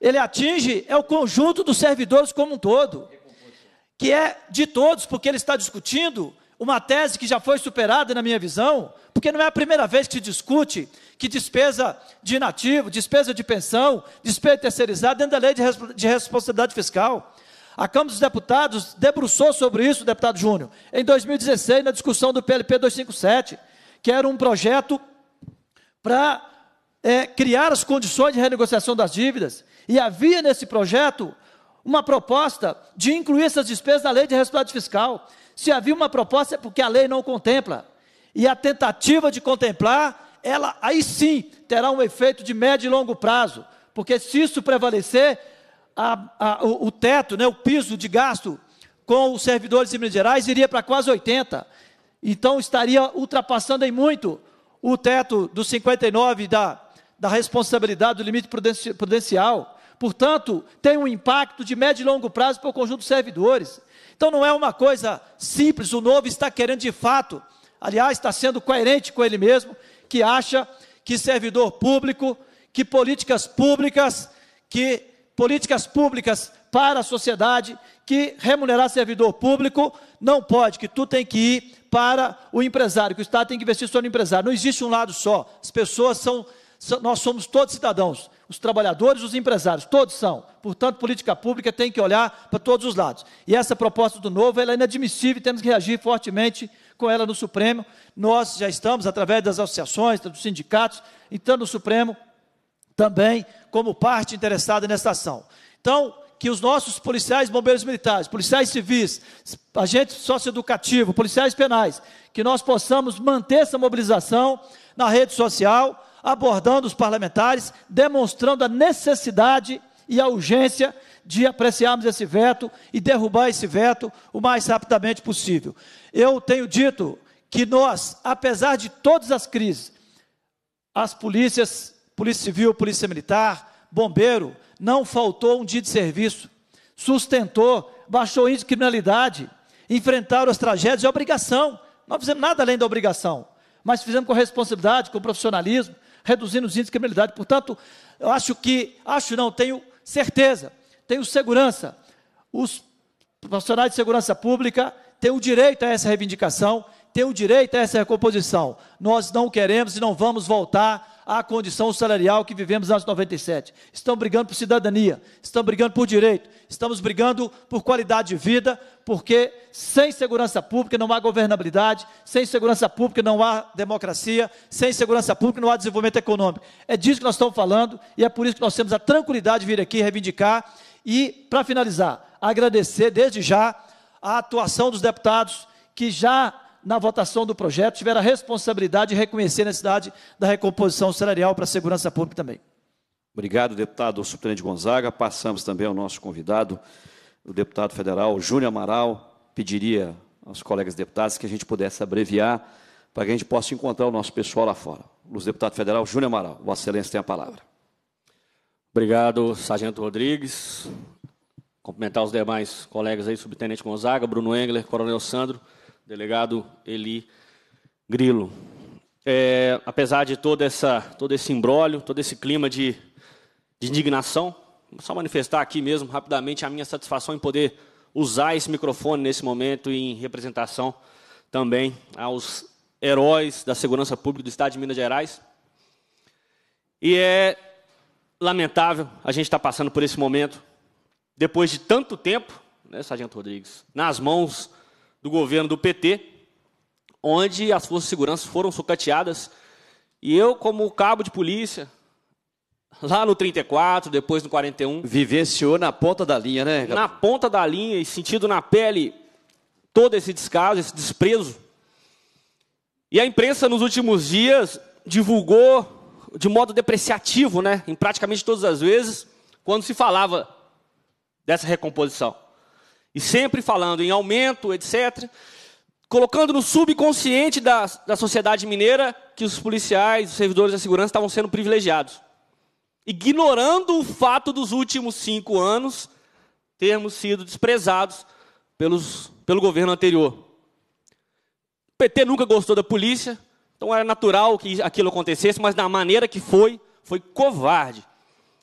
Ele atinge é o conjunto dos servidores como um todo, que é de todos, porque ele está discutindo uma tese que já foi superada, na minha visão, porque não é a primeira vez que se discute que despesa de inativo, despesa de pensão, despesa terceirizada, dentro da lei de, de responsabilidade fiscal. A Câmara dos Deputados debruçou sobre isso, deputado Júnior, em 2016, na discussão do PLP 257, que era um projeto para é, criar as condições de renegociação das dívidas. E havia nesse projeto uma proposta de incluir essas despesas na lei de responsabilidade fiscal. Se havia uma proposta, é porque a lei não contempla. E a tentativa de contemplar ela aí sim terá um efeito de médio e longo prazo, porque se isso prevalecer, a, a, o, o, teto, né, o piso de gasto com os servidores de Minas Gerais iria para quase 80. Então estaria ultrapassando em muito o teto dos 59 da, da responsabilidade do limite prudencial. Portanto, tem um impacto de médio e longo prazo para o conjunto dos servidores. Então não é uma coisa simples, o novo está querendo de fato, aliás, está sendo coerente com ele mesmo, que acha que servidor público, que políticas públicas, que políticas públicas para a sociedade, que remunerar servidor público não pode, que tu tem que ir para o empresário, que o Estado tem que investir só no empresário. Não existe um lado só. As pessoas são, são nós somos todos cidadãos, os trabalhadores, os empresários, todos são. Portanto, política pública tem que olhar para todos os lados. E essa proposta do novo, ela é inadmissível, e temos que reagir fortemente com ela no Supremo. Nós já estamos, através das associações, dos sindicatos, então no Supremo também como parte interessada nessa ação. Então, que os nossos policiais, bombeiros militares, policiais civis, agentes socioeducativos, policiais penais, que nós possamos manter essa mobilização na rede social, abordando os parlamentares, demonstrando a necessidade e a urgência de apreciarmos esse veto e derrubar esse veto o mais rapidamente possível. Eu tenho dito que nós, apesar de todas as crises, as polícias, Polícia Civil, Polícia Militar, Bombeiro, não faltou um dia de serviço, sustentou, baixou o índice de criminalidade, enfrentaram as tragédias, é obrigação. Não fizemos nada além da obrigação, mas fizemos com responsabilidade, com profissionalismo, reduzindo os índices de criminalidade. Portanto, eu acho que, acho não, tenho certeza tenho segurança. Os profissionais de segurança pública têm o direito a essa reivindicação, têm o direito a essa recomposição. Nós não queremos e não vamos voltar à condição salarial que vivemos antes de 97. Estamos brigando por cidadania, estamos brigando por direito, estamos brigando por qualidade de vida, porque sem segurança pública não há governabilidade, sem segurança pública não há democracia, sem segurança pública não há desenvolvimento econômico. É disso que nós estamos falando e é por isso que nós temos a tranquilidade de vir aqui reivindicar e, para finalizar, agradecer desde já a atuação dos deputados que já na votação do projeto tiveram a responsabilidade de reconhecer a necessidade da recomposição salarial para a segurança pública também. Obrigado, deputado Subtenente Gonzaga. Passamos também ao nosso convidado, o deputado federal Júnior Amaral. Pediria aos colegas deputados que a gente pudesse abreviar para que a gente possa encontrar o nosso pessoal lá fora. Luz deputado federal Júnior Amaral. Vossa Excelência tem a palavra. Obrigado, Sargento Rodrigues. Cumprimentar os demais colegas aí, Subtenente Gonzaga, Bruno Engler, Coronel Sandro, Delegado Eli Grilo. É, apesar de toda essa, todo esse imbróglio, todo esse clima de, de indignação, só manifestar aqui mesmo rapidamente a minha satisfação em poder usar esse microfone nesse momento em representação também aos heróis da segurança pública do Estado de Minas Gerais. E é lamentável a gente está passando por esse momento, depois de tanto tempo, né, Sargento Rodrigues, nas mãos do governo do PT, onde as forças de segurança foram sucateadas. E eu, como cabo de polícia, lá no 34, depois no 41. Vivenciou na ponta da linha, né? Na ponta da linha e sentido na pele todo esse descaso, esse desprezo. E a imprensa, nos últimos dias, divulgou de modo depreciativo, né, em praticamente todas as vezes, quando se falava dessa recomposição. E sempre falando em aumento, etc., colocando no subconsciente da, da sociedade mineira que os policiais, os servidores da segurança estavam sendo privilegiados. Ignorando o fato dos últimos cinco anos termos sido desprezados pelos, pelo governo anterior. O PT nunca gostou da polícia, então era natural que aquilo acontecesse, mas da maneira que foi, foi covarde.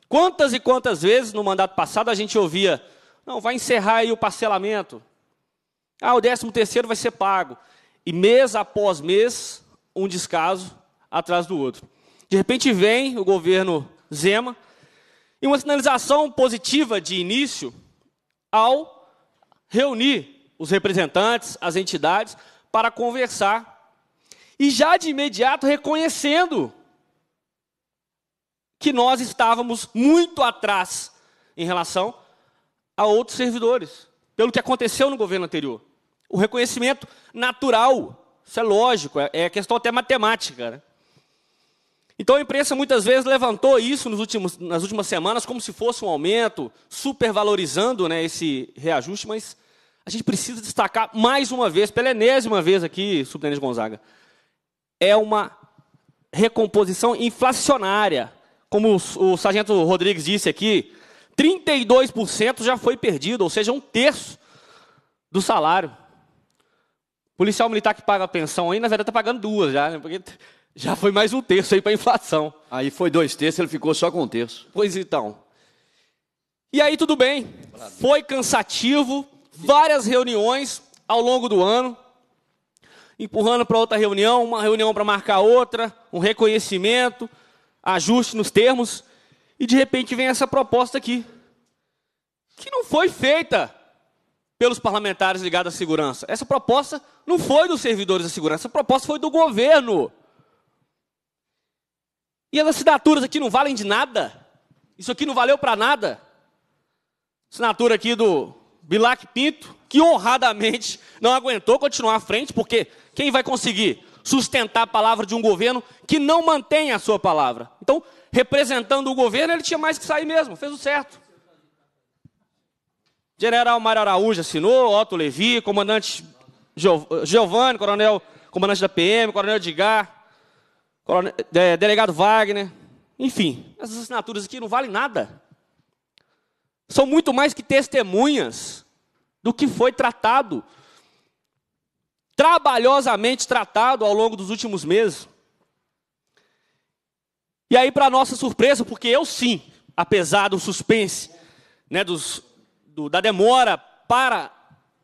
Quantas e quantas vezes no mandato passado a gente ouvia, não, vai encerrar aí o parcelamento. Ah, o décimo terceiro vai ser pago. E mês após mês, um descaso atrás do outro. De repente vem o governo Zema e uma sinalização positiva de início ao reunir os representantes, as entidades, para conversar e já de imediato reconhecendo que nós estávamos muito atrás em relação a outros servidores, pelo que aconteceu no governo anterior. O reconhecimento natural, isso é lógico, é, é questão até matemática. Né? Então a imprensa muitas vezes levantou isso nos últimos, nas últimas semanas como se fosse um aumento, supervalorizando né, esse reajuste, mas a gente precisa destacar mais uma vez, pela enésima vez aqui, Subtenente Gonzaga, é uma recomposição inflacionária. Como o, sargento Rodrigues disse aqui, 32% já foi perdido, ou seja, um terço do salário. O policial militar que paga a pensão aí, na verdade, está pagando duas já, né? Porque já foi mais um terço aí para inflação. Aí foi dois terços, ele ficou só com um terço. Pois então. E aí tudo bem. Foi cansativo, várias reuniões ao longo do ano empurrando para outra reunião, uma reunião para marcar outra, um reconhecimento, ajuste nos termos, e de repente vem essa proposta aqui, que não foi feita pelos parlamentares ligados à segurança. Essa proposta não foi dos servidores da segurança, essa proposta foi do governo. E as assinaturas aqui não valem de nada. Isso aqui não valeu para nada. Assinatura aqui do Bilac Pinto, que honradamente não aguentou continuar à frente, porque quem vai conseguir sustentar a palavra de um governo que não mantém a sua palavra? Então, representando o governo, ele tinha mais que sair mesmo, fez o certo. General Mário Araújo assinou, Otto Levi, comandante Giovanni, coronel, comandante da PM, coronel Edgar, coronel, é, delegado Wagner, enfim, essas assinaturas aqui não valem nada. São muito mais que testemunhas do que foi tratado, trabalhosamente tratado ao longo dos últimos meses. E aí, para nossa surpresa, porque eu sim, apesar do suspense, né, dos, do, da demora para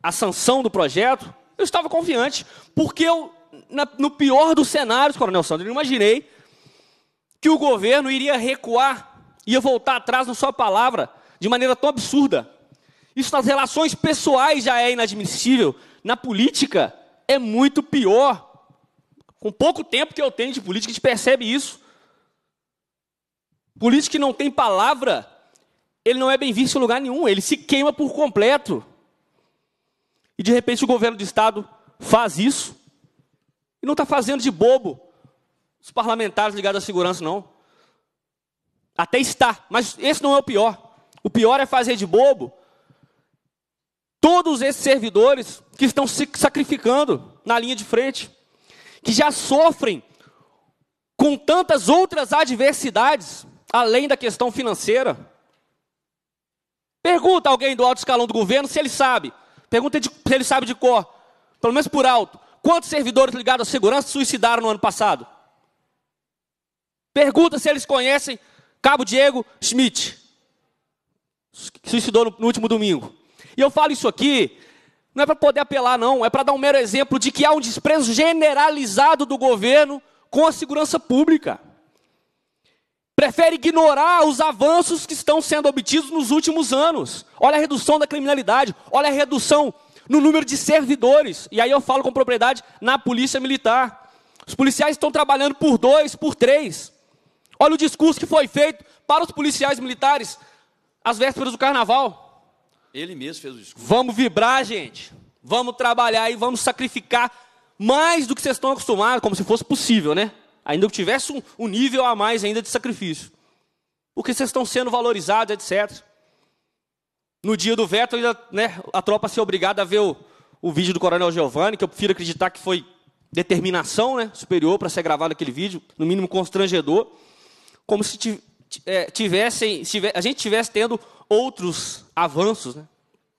a sanção do projeto, eu estava confiante, porque eu, na, no pior dos cenários, Coronel Sandro, eu não imaginei que o governo iria recuar, ia voltar atrás na sua palavra, de maneira tão absurda. Isso nas relações pessoais já é inadmissível. Na política é muito pior. Com pouco tempo que eu tenho de política, a gente percebe isso. Político que não tem palavra, ele não é bem visto em lugar nenhum, ele se queima por completo. E de repente o governo do Estado faz isso. E não está fazendo de bobo os parlamentares ligados à segurança, não. Até está, mas esse não é o pior. O pior é fazer de bobo todos esses servidores que estão se sacrificando na linha de frente, que já sofrem com tantas outras adversidades, além da questão financeira. Pergunta alguém do alto escalão do governo se ele sabe. Pergunta de, se ele sabe de cor, pelo menos por alto. Quantos servidores ligados à segurança suicidaram no ano passado? Pergunta se eles conhecem Cabo Diego Schmidt, que suicidou no, no último domingo. E eu falo isso aqui, não é para poder apelar, não, é para dar um mero exemplo de que há um desprezo generalizado do governo com a segurança pública. Prefere ignorar os avanços que estão sendo obtidos nos últimos anos. Olha a redução da criminalidade, olha a redução no número de servidores. E aí eu falo com propriedade na polícia militar. Os policiais estão trabalhando por dois, por três. Olha o discurso que foi feito para os policiais militares às vésperas do carnaval. Ele mesmo fez o discurso. Vamos vibrar, gente. Vamos trabalhar e vamos sacrificar mais do que vocês estão acostumados, como se fosse possível, né? Ainda que tivesse um, um nível a mais ainda de sacrifício. Porque vocês estão sendo valorizados, etc. No dia do veto, ainda, né, a tropa ser obrigada a ver o, o vídeo do Coronel Giovanni, que eu prefiro acreditar que foi determinação né, superior para ser gravado aquele vídeo, no mínimo constrangedor, como se é, tivessem, a gente tivesse tendo outros avanços, né?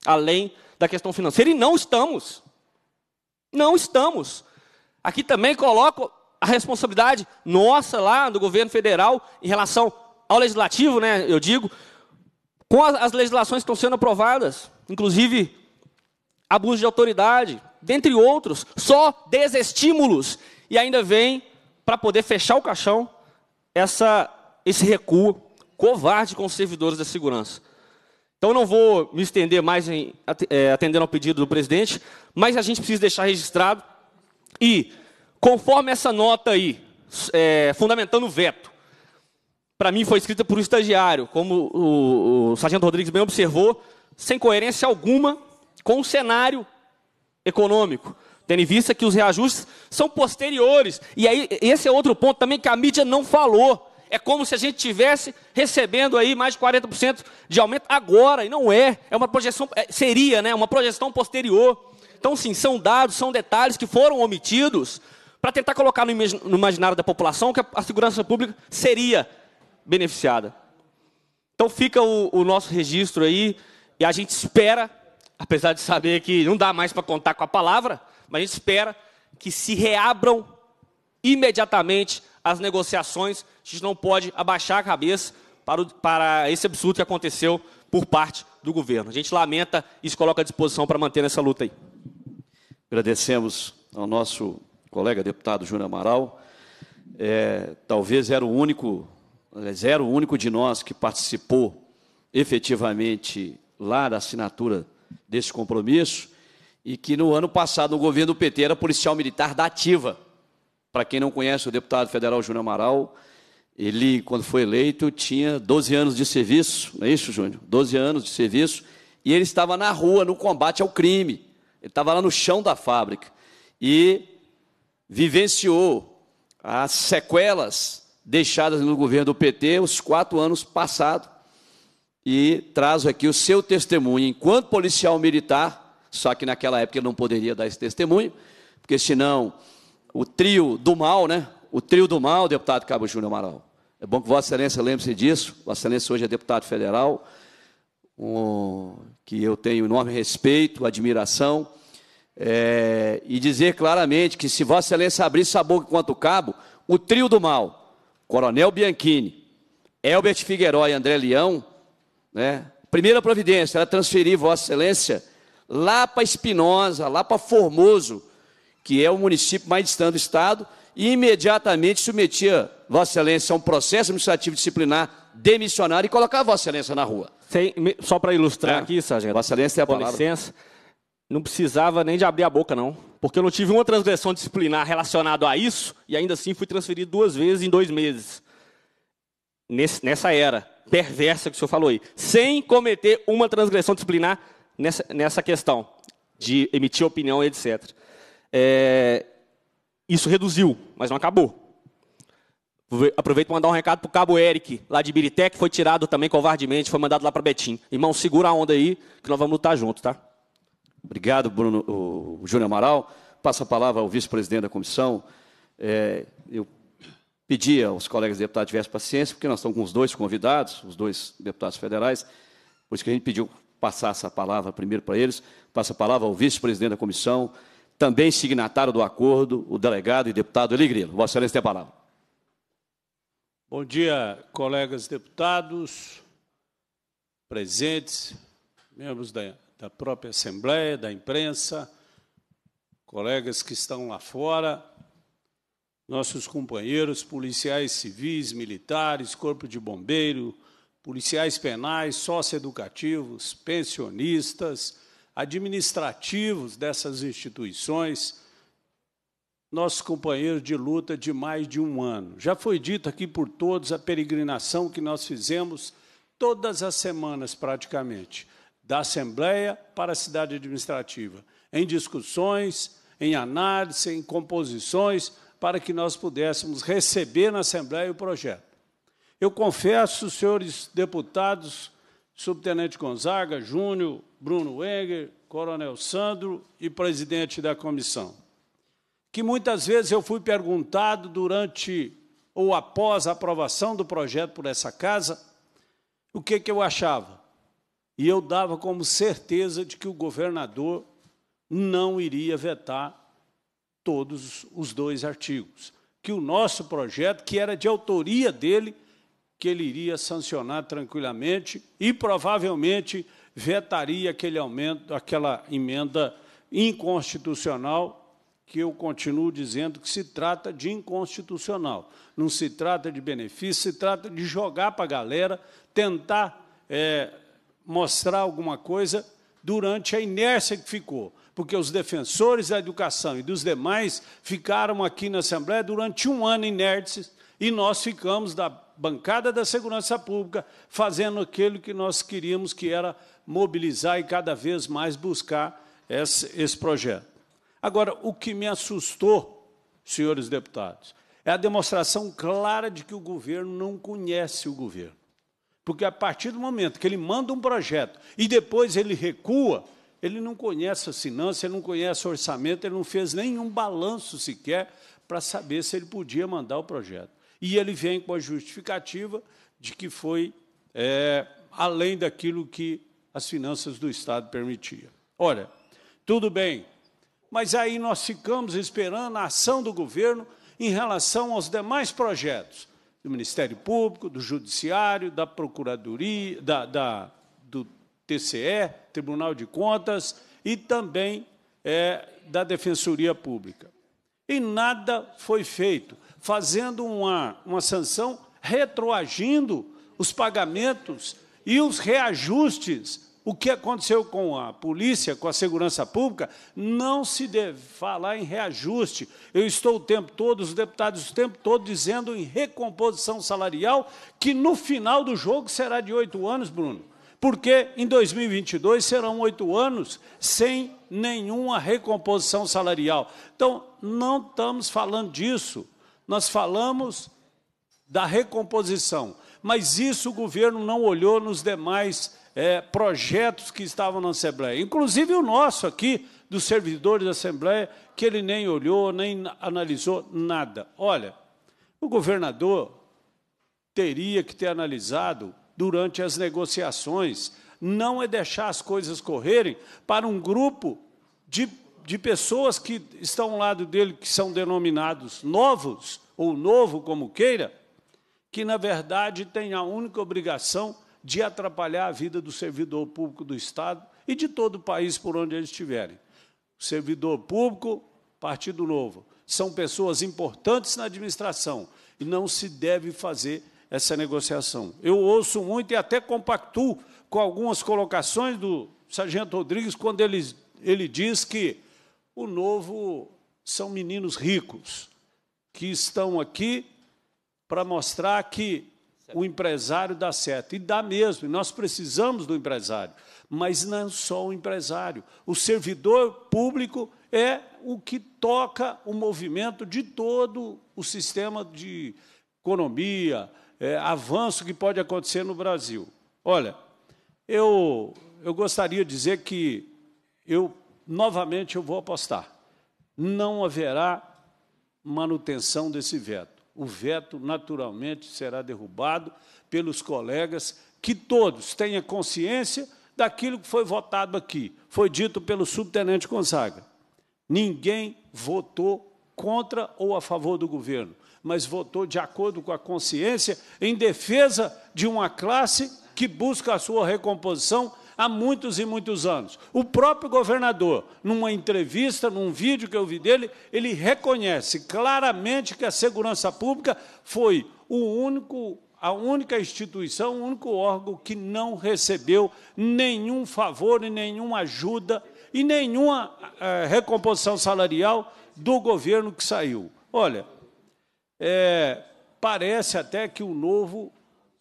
além da questão financeira. E não estamos. Não estamos. Aqui também coloco a responsabilidade nossa lá do governo federal em relação ao legislativo, né? Eu digo, com as legislações que estão sendo aprovadas, inclusive abuso de autoridade, dentre outros, só desestímulos. E ainda vem para poder fechar o caixão essa, esse recuo covarde com os servidores da segurança. Então não vou me estender mais em, é, atendendo ao pedido do presidente, mas a gente precisa deixar registrado. E, conforme essa nota aí, é, fundamentando o veto, para mim foi escrita por um estagiário, como o, o, Sargento Rodrigues bem observou, sem coerência alguma com o cenário econômico, tendo em vista que os reajustes são posteriores. E aí, esse é outro ponto também que a mídia não falou é como se a gente tivesse recebendo aí mais de 40% de aumento agora, e não é. É uma projeção, é, seria, né? Uma projeção posterior. Então, sim, são dados, são detalhes que foram omitidos para tentar colocar no imaginário da população que a segurança pública seria beneficiada. Então fica o, o nosso registro aí e a gente espera, apesar de saber que não dá mais para contar com a palavra, mas a gente espera que se reabram imediatamente as negociações. A gente não pode abaixar a cabeça para, o, para esse absurdo que aconteceu por parte do governo. A gente lamenta e se coloca à disposição para manter essa luta aí. Agradecemos ao nosso colega deputado Júnior Amaral. É, talvez era o único, era o único de nós que participou efetivamente lá da assinatura desse compromisso e que no ano passado o governo do PT era policial militar da ativa. Para quem não conhece, o deputado federal Júnior Amaral, ele, quando foi eleito, tinha 12 anos de serviço, não é isso, Júnior? 12 anos de serviço, e ele estava na rua, no combate ao crime. Ele estava lá no chão da fábrica. E vivenciou as sequelas deixadas no governo do PT os quatro anos passados. E traz aqui o seu testemunho enquanto policial militar, só que naquela época ele não poderia dar esse testemunho, porque senão o trio do mal, né? O trio do mal, deputado Cabo Júnior Amaral. É bom que Vossa Excelência lembre-se disso. Vossa Excelência hoje é deputado federal, um, que eu tenho enorme respeito, admiração. É, e dizer claramente que se Vossa Excelência abrisse a boca quanto cabo, o trio do mal, Coronel Bianchini, Elbert Figueiró e André Leão, né? Primeira providência era transferir Vossa Excelência lá para Espinosa, lá para Formoso, que é o município mais distante do Estado, e imediatamente submetia Vossa Excelência a um processo administrativo disciplinar demissionário e colocar Vossa Excelência na rua. Sem, só para ilustrar é. aqui, sargento. Vossa Excelência tem a com palavra. licença. Não precisava nem de abrir a boca, não. Porque eu não tive uma transgressão disciplinar relacionada a isso e ainda assim fui transferido duas vezes em dois meses. Nesse, nessa era perversa que o senhor falou aí. Sem cometer uma transgressão disciplinar nessa, nessa questão de emitir opinião, etc. É, isso reduziu, mas não acabou. Aproveito para mandar um recado para o Cabo Eric, lá de Birité, que foi tirado também covardemente, foi mandado lá para Betim. Irmão, segura a onda aí, que nós vamos lutar junto, tá? Obrigado, Bruno o Júnior Amaral. Passo a palavra ao vice-presidente da comissão. É, eu pedi aos colegas deputados que tivessem paciência, porque nós estamos com os dois convidados, os dois deputados federais, por isso que a gente pediu passar essa palavra primeiro para eles. Passa a palavra ao vice-presidente da comissão, também signatário do acordo, o delegado e deputado Eli Grilo. Vossa Excelência tem a palavra. Bom dia, colegas deputados, presentes, membros da, da própria Assembleia, da imprensa, colegas que estão lá fora, nossos companheiros policiais civis, militares, corpo de bombeiro, policiais penais, sócio-educativos, pensionistas, administrativos dessas instituições, nossos companheiros de luta de mais de um ano. Já foi dito aqui por todos a peregrinação que nós fizemos todas as semanas, praticamente, da Assembleia para a cidade administrativa, em discussões, em análise, em composições, para que nós pudéssemos receber na Assembleia o projeto. Eu confesso, senhores deputados, subtenente Gonzaga, Júnior, Bruno Wenger, Coronel Sandro e presidente da comissão. Que muitas vezes eu fui perguntado durante ou após a aprovação do projeto por essa casa, o que, que eu achava. E eu dava como certeza de que o governador não iria vetar todos os dois artigos. Que o nosso projeto, que era de autoria dele, que ele iria sancionar tranquilamente e provavelmente vetaria aquele aumento, aquela emenda inconstitucional que eu continuo dizendo que se trata de inconstitucional. Não se trata de benefício, se trata de jogar para a galera, tentar é, mostrar alguma coisa durante a inércia que ficou. Porque os defensores da educação e dos demais ficaram aqui na Assembleia durante um ano inertes e nós ficamos da bancada da segurança pública, fazendo aquilo que nós queríamos, que era mobilizar e cada vez mais buscar esse, esse projeto. Agora, o que me assustou, senhores deputados, é a demonstração clara de que o governo não conhece o governo. Porque a partir do momento que ele manda um projeto e depois ele recua, ele não conhece as finanças, ele não conhece o orçamento, ele não fez nenhum balanço sequer para saber se ele podia mandar o projeto. E ele vem com a justificativa de que foi é, além daquilo que as finanças do Estado permitiam. Olha, tudo bem, mas aí nós ficamos esperando a ação do governo em relação aos demais projetos do Ministério Público, do Judiciário, da Procuradoria, da, da do TCE, Tribunal de Contas, e também é, da Defensoria Pública. E nada foi feito fazendo uma, uma sanção retroagindo os pagamentos e os reajustes. O que aconteceu com a polícia, com a segurança pública, não se deve falar em reajuste. Eu estou o tempo todo, os deputados o tempo todo, dizendo em recomposição salarial, que no final do jogo será de oito anos, Bruno. Porque em 2022 serão oito anos sem nenhuma recomposição salarial. Então, não estamos falando disso nós falamos da recomposição, mas isso o governo não olhou nos demais é, projetos que estavam na Assembleia, inclusive o nosso aqui, dos servidores da Assembleia, que ele nem olhou, nem analisou nada. Olha, o governador teria que ter analisado durante as negociações, não é deixar as coisas correrem para um grupo de de pessoas que estão ao lado dele, que são denominados novos, ou novo, como queira, que, na verdade, tem a única obrigação de atrapalhar a vida do servidor público do Estado e de todo o país por onde eles estiverem. Servidor público, Partido Novo, são pessoas importantes na administração e não se deve fazer essa negociação. Eu ouço muito e até compactuo com algumas colocações do Sargento Rodrigues quando ele, ele diz que o novo são meninos ricos que estão aqui para mostrar que o empresário dá certo. E dá mesmo, nós precisamos do empresário. Mas não só o empresário. O servidor público é o que toca o movimento de todo o sistema de economia, é, avanço que pode acontecer no Brasil. Olha, eu, eu gostaria de dizer que eu novamente eu vou apostar, não haverá manutenção desse veto. O veto naturalmente será derrubado pelos colegas, que todos tenham consciência daquilo que foi votado aqui. Foi dito pelo subtenente Gonzaga. Ninguém votou contra ou a favor do governo, mas votou de acordo com a consciência em defesa de uma classe que busca a sua recomposição há muitos e muitos anos. O próprio governador, numa entrevista, num vídeo que eu vi dele, ele reconhece claramente que a segurança pública foi o único a única instituição, o único órgão que não recebeu nenhum favor e nenhuma ajuda e nenhuma é, recomposição salarial do governo que saiu. Olha, é, parece até que o novo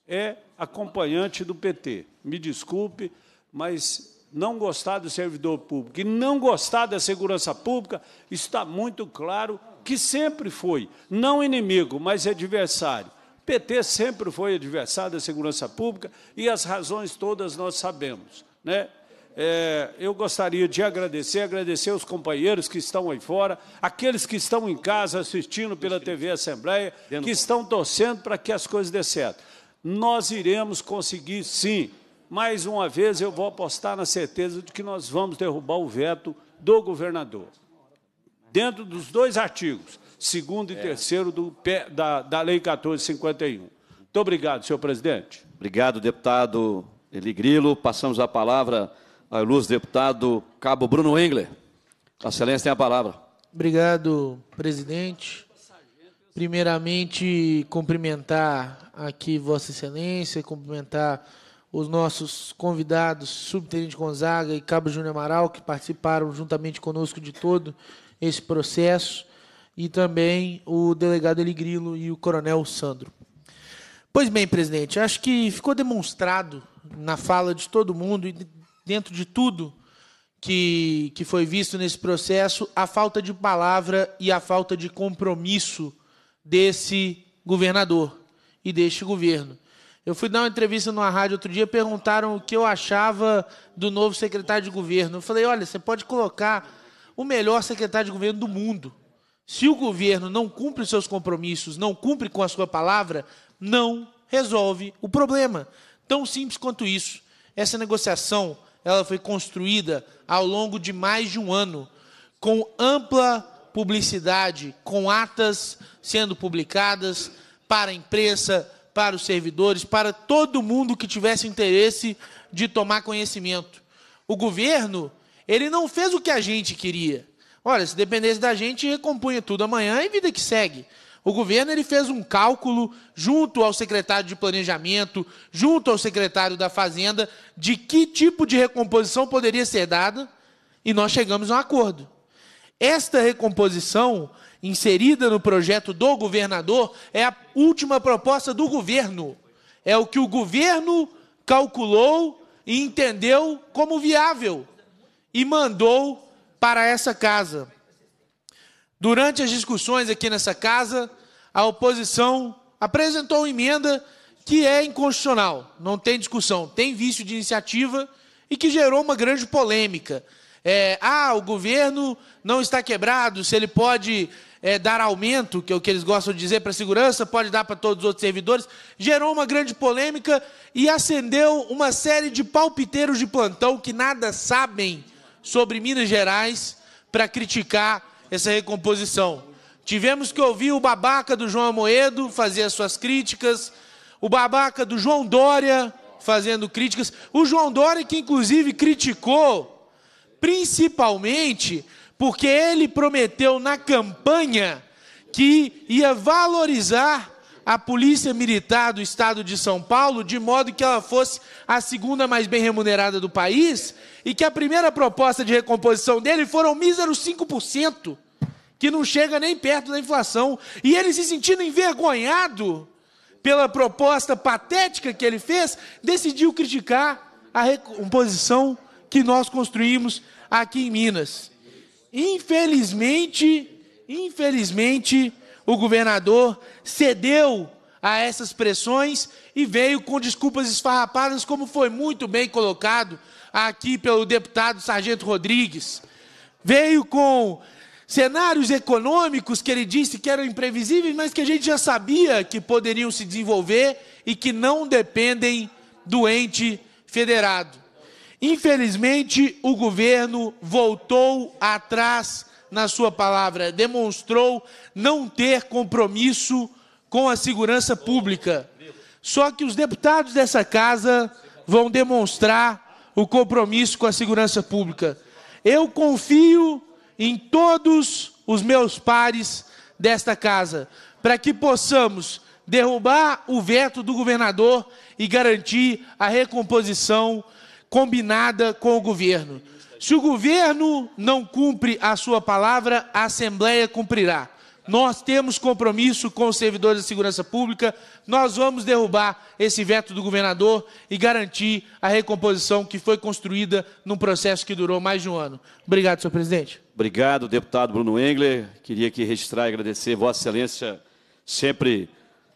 é acompanhante do PT. Me desculpe, mas não gostar do servidor público e não gostar da segurança pública, está muito claro que sempre foi, não inimigo, mas adversário. O PT sempre foi adversário da segurança pública e as razões todas nós sabemos. Né? É, eu gostaria de agradecer, agradecer aos companheiros que estão aí fora, aqueles que estão em casa assistindo pela TV Assembleia, que estão torcendo para que as coisas dê certo. Nós iremos conseguir, sim, mais uma vez eu vou apostar na certeza de que nós vamos derrubar o veto do governador. Dentro dos dois artigos, segundo e é. terceiro do, da, da Lei 1451. Muito obrigado, senhor presidente. Obrigado, deputado Eli Grilo. Passamos a palavra ao ilustre deputado Cabo Bruno Engler. A excelência tem a palavra. Obrigado, presidente. Primeiramente, cumprimentar aqui Vossa Excelência, cumprimentar os nossos convidados, Subtenente Gonzaga e Cabo Júnior Amaral, que participaram juntamente conosco de todo esse processo, e também o delegado Eligrilo e o coronel Sandro. Pois bem, presidente, acho que ficou demonstrado na fala de todo mundo e dentro de tudo que, que foi visto nesse processo a falta de palavra e a falta de compromisso desse governador e deste governo. Eu fui dar uma entrevista numa rádio outro dia, perguntaram o que eu achava do novo secretário de governo. Eu falei: olha, você pode colocar o melhor secretário de governo do mundo. Se o governo não cumpre seus compromissos, não cumpre com a sua palavra, não resolve o problema. Tão simples quanto isso. Essa negociação ela foi construída ao longo de mais de um ano, com ampla publicidade, com atas sendo publicadas para a imprensa, para os servidores, para todo mundo que tivesse interesse de tomar conhecimento. O governo, ele não fez o que a gente queria. Olha, se dependesse da gente, recompunha tudo amanhã e vida que segue. O governo ele fez um cálculo junto ao secretário de Planejamento, junto ao secretário da Fazenda, de que tipo de recomposição poderia ser dada, e nós chegamos a um acordo. Esta recomposição inserida no projeto do governador é a última proposta do governo. É o que o governo calculou e entendeu como viável e mandou para essa casa. Durante as discussões aqui nessa casa, a oposição apresentou uma emenda que é inconstitucional, não tem discussão, tem vício de iniciativa e que gerou uma grande polêmica. É, ah, o governo não está quebrado, se ele pode é, dar aumento, que é o que eles gostam de dizer para a segurança, pode dar para todos os outros servidores, gerou uma grande polêmica e acendeu uma série de palpiteiros de plantão que nada sabem sobre Minas Gerais para criticar essa recomposição. Tivemos que ouvir o babaca do João Amoedo fazer as suas críticas, o babaca do João Dória fazendo críticas, o João Dória que inclusive criticou principalmente porque ele prometeu na campanha que ia valorizar a Polícia Militar do Estado de São Paulo, de modo que ela fosse a segunda mais bem remunerada do país, e que a primeira proposta de recomposição dele foram míseros 5%, que não chega nem perto da inflação. E ele se sentindo envergonhado pela proposta patética que ele fez, decidiu criticar a recomposição que nós construímos aqui em Minas. Infelizmente, infelizmente, o governador cedeu a essas pressões e veio com desculpas esfarrapadas, como foi muito bem colocado aqui pelo deputado Sargento Rodrigues. Veio com cenários econômicos que ele disse que eram imprevisíveis, mas que a gente já sabia que poderiam se desenvolver e que não dependem do ente federado. Infelizmente, o governo voltou atrás na sua palavra, demonstrou não ter compromisso com a segurança pública. Só que os deputados dessa casa vão demonstrar o compromisso com a segurança pública. Eu confio em todos os meus pares desta casa, para que possamos derrubar o veto do governador e garantir a recomposição combinada com o governo. Se o governo não cumpre a sua palavra, a Assembleia cumprirá. Nós temos compromisso com os servidores da segurança pública, nós vamos derrubar esse veto do governador e garantir a recomposição que foi construída num processo que durou mais de um ano. Obrigado, senhor presidente. Obrigado, deputado Bruno Engler. Queria aqui registrar e agradecer, Vossa Excelência sempre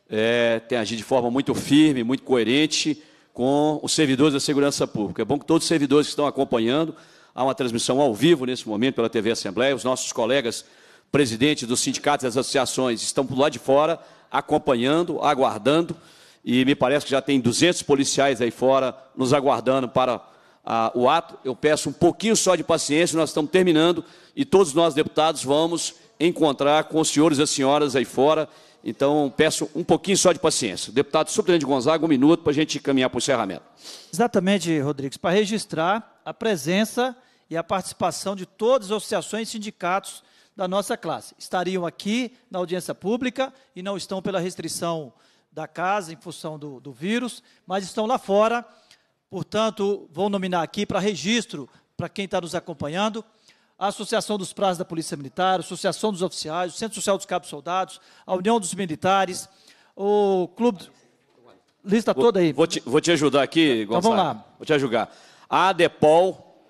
é, tem agido de forma muito firme, muito coerente com os servidores da segurança pública. É bom que todos os servidores que estão acompanhando, há uma transmissão ao vivo nesse momento pela TV Assembleia, os nossos colegas presidentes dos sindicatos e das associações estão por lá de fora, acompanhando, aguardando, e me parece que já tem 200 policiais aí fora nos aguardando para ah, o ato. Eu peço um pouquinho só de paciência, nós estamos terminando, e todos nós, deputados, vamos encontrar com os senhores e as senhoras aí fora, então, peço um pouquinho só de paciência. Deputado Subtenente Gonzaga, um minuto para a gente caminhar para o encerramento. Exatamente, Rodrigues, para registrar a presença e a participação de todas as associações e sindicatos da nossa classe. Estariam aqui na audiência pública e não estão pela restrição da casa em função do, do vírus, mas estão lá fora. Portanto, vou nominar aqui para registro para quem está nos acompanhando a Associação dos Prazos da Polícia Militar, a Associação dos Oficiais, o Centro Social dos Cabos Soldados, a União dos Militares, o Clube. Lista vou, toda aí. Vou te, vou te, ajudar aqui, Gonçalo. Então vamos lá. Vou te ajudar. A ADEPOL,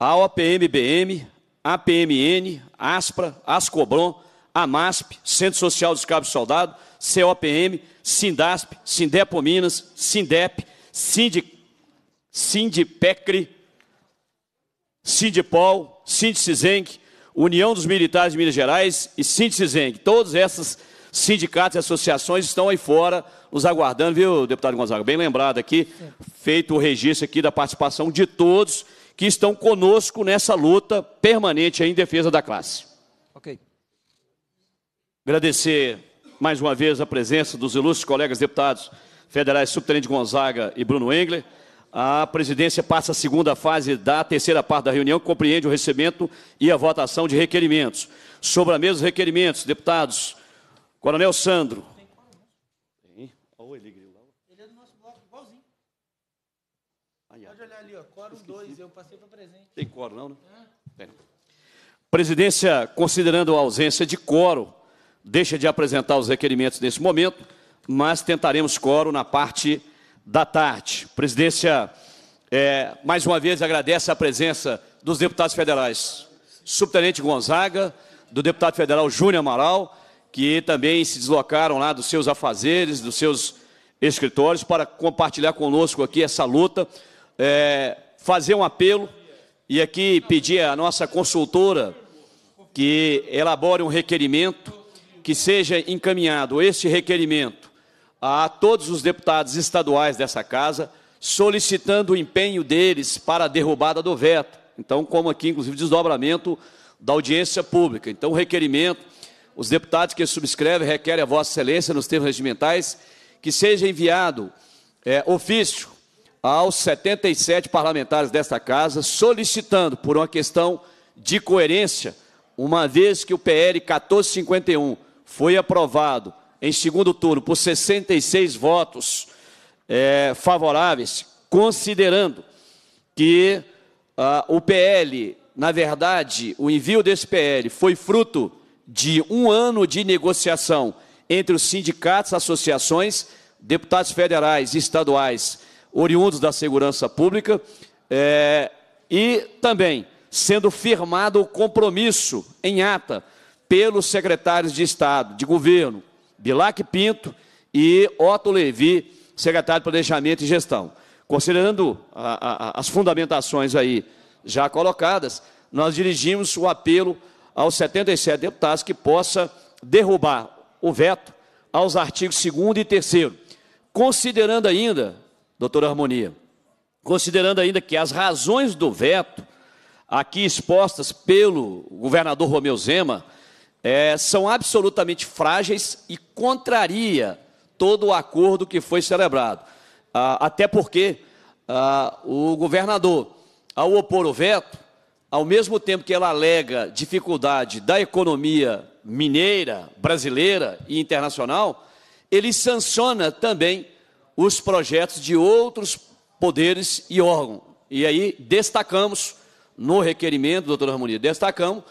a OPMBM, a PMN, ASPRA, ASCOBRON, AMASP, Centro Social dos Cabos Soldados, COPM, SINDASP, SINDEPO Minas, SINDEP, SINDIPECRE, SINDIPOL, Síntese Zenk, União dos Militares de Minas Gerais e Síntese Zenk. Todos esses sindicatos e associações estão aí fora nos aguardando, viu, deputado Gonzaga? Bem lembrado aqui, feito o registro aqui da participação de todos que estão conosco nessa luta permanente em defesa da classe. Ok. Agradecer mais uma vez a presença dos ilustres colegas deputados federais Subtenente Gonzaga e Bruno Engler. A presidência passa a segunda fase da terceira parte da reunião, que compreende o recebimento e a votação de requerimentos. Sobre a mesa, os requerimentos, deputados. Coronel Sandro. Tem quórum, Ele é do nosso bloco, igualzinho. Pode olhar ali, ó, quórum 2, eu passei para presente. Tem quórum, não, né? Presidência, considerando a ausência de quórum, deixa de apresentar os requerimentos nesse momento, mas tentaremos quórum na parte da tarde. A presidência, é, mais uma vez, agradece a presença dos deputados federais. Subtenente Gonzaga, do deputado federal Júnior Amaral, que também se deslocaram lá dos seus afazeres, dos seus escritórios, para compartilhar conosco aqui essa luta, é, fazer um apelo e aqui pedir à nossa consultora que elabore um requerimento, que seja encaminhado este requerimento a todos os deputados estaduais dessa casa, solicitando o empenho deles para a derrubada do veto. Então, como aqui, inclusive, desdobramento da audiência pública. Então, o requerimento, os deputados que subscrevem requerem a Vossa Excelência, nos termos regimentais, que seja enviado é, ofício aos 77 parlamentares desta Casa, solicitando, por uma questão de coerência, uma vez que o PL 1451 foi aprovado em segundo turno por 66 votos é, favoráveis, considerando que ah, o PL, na verdade, o envio desse PL foi fruto de um ano de negociação entre os sindicatos, associações, deputados federais e estaduais oriundos da segurança pública é, e também sendo firmado o compromisso em ata pelos secretários de Estado, de governo, Bilac Pinto e Otto Levi, secretário de Planejamento e Gestão. Considerando a, a, as fundamentações aí já colocadas, nós dirigimos o apelo aos 77 deputados que possa derrubar o veto aos artigos 2 e 3 considerando ainda, doutora Harmonia, considerando ainda que as razões do veto aqui expostas pelo governador Romeu Zema é, são absolutamente frágeis e contraria todo o acordo que foi celebrado. Ah, até porque ah, o governador, ao opor o veto, ao mesmo tempo que ela alega dificuldade da economia mineira, brasileira e internacional, ele sanciona também os projetos de outros poderes e órgãos. E aí destacamos, no requerimento, doutora Harmonia, destacamos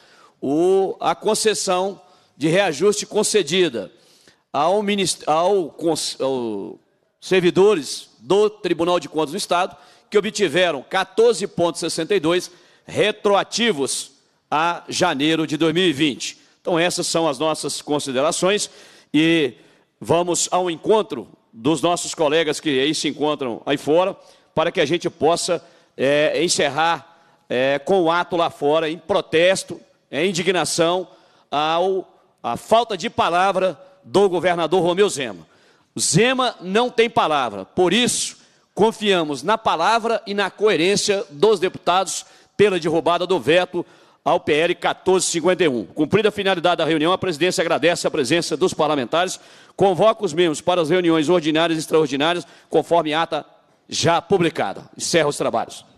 o, a concessão de reajuste concedida ao, ao, ao servidores do Tribunal de Contas do Estado que obtiveram 14,62 retroativos a janeiro de 2020. Então, essas são as nossas considerações e vamos ao encontro dos nossos colegas que aí se encontram aí fora, para que a gente possa é, encerrar é, com o ato lá fora, em protesto é indignação ao a falta de palavra do governador Romeu Zema. Zema não tem palavra, por isso confiamos na palavra e na coerência dos deputados pela derrubada do veto ao PL 1451. Cumprida a finalidade da reunião, a presidência agradece a presença dos parlamentares, convoca os membros para as reuniões ordinárias e extraordinárias, conforme ata já publicada. Encerra os trabalhos.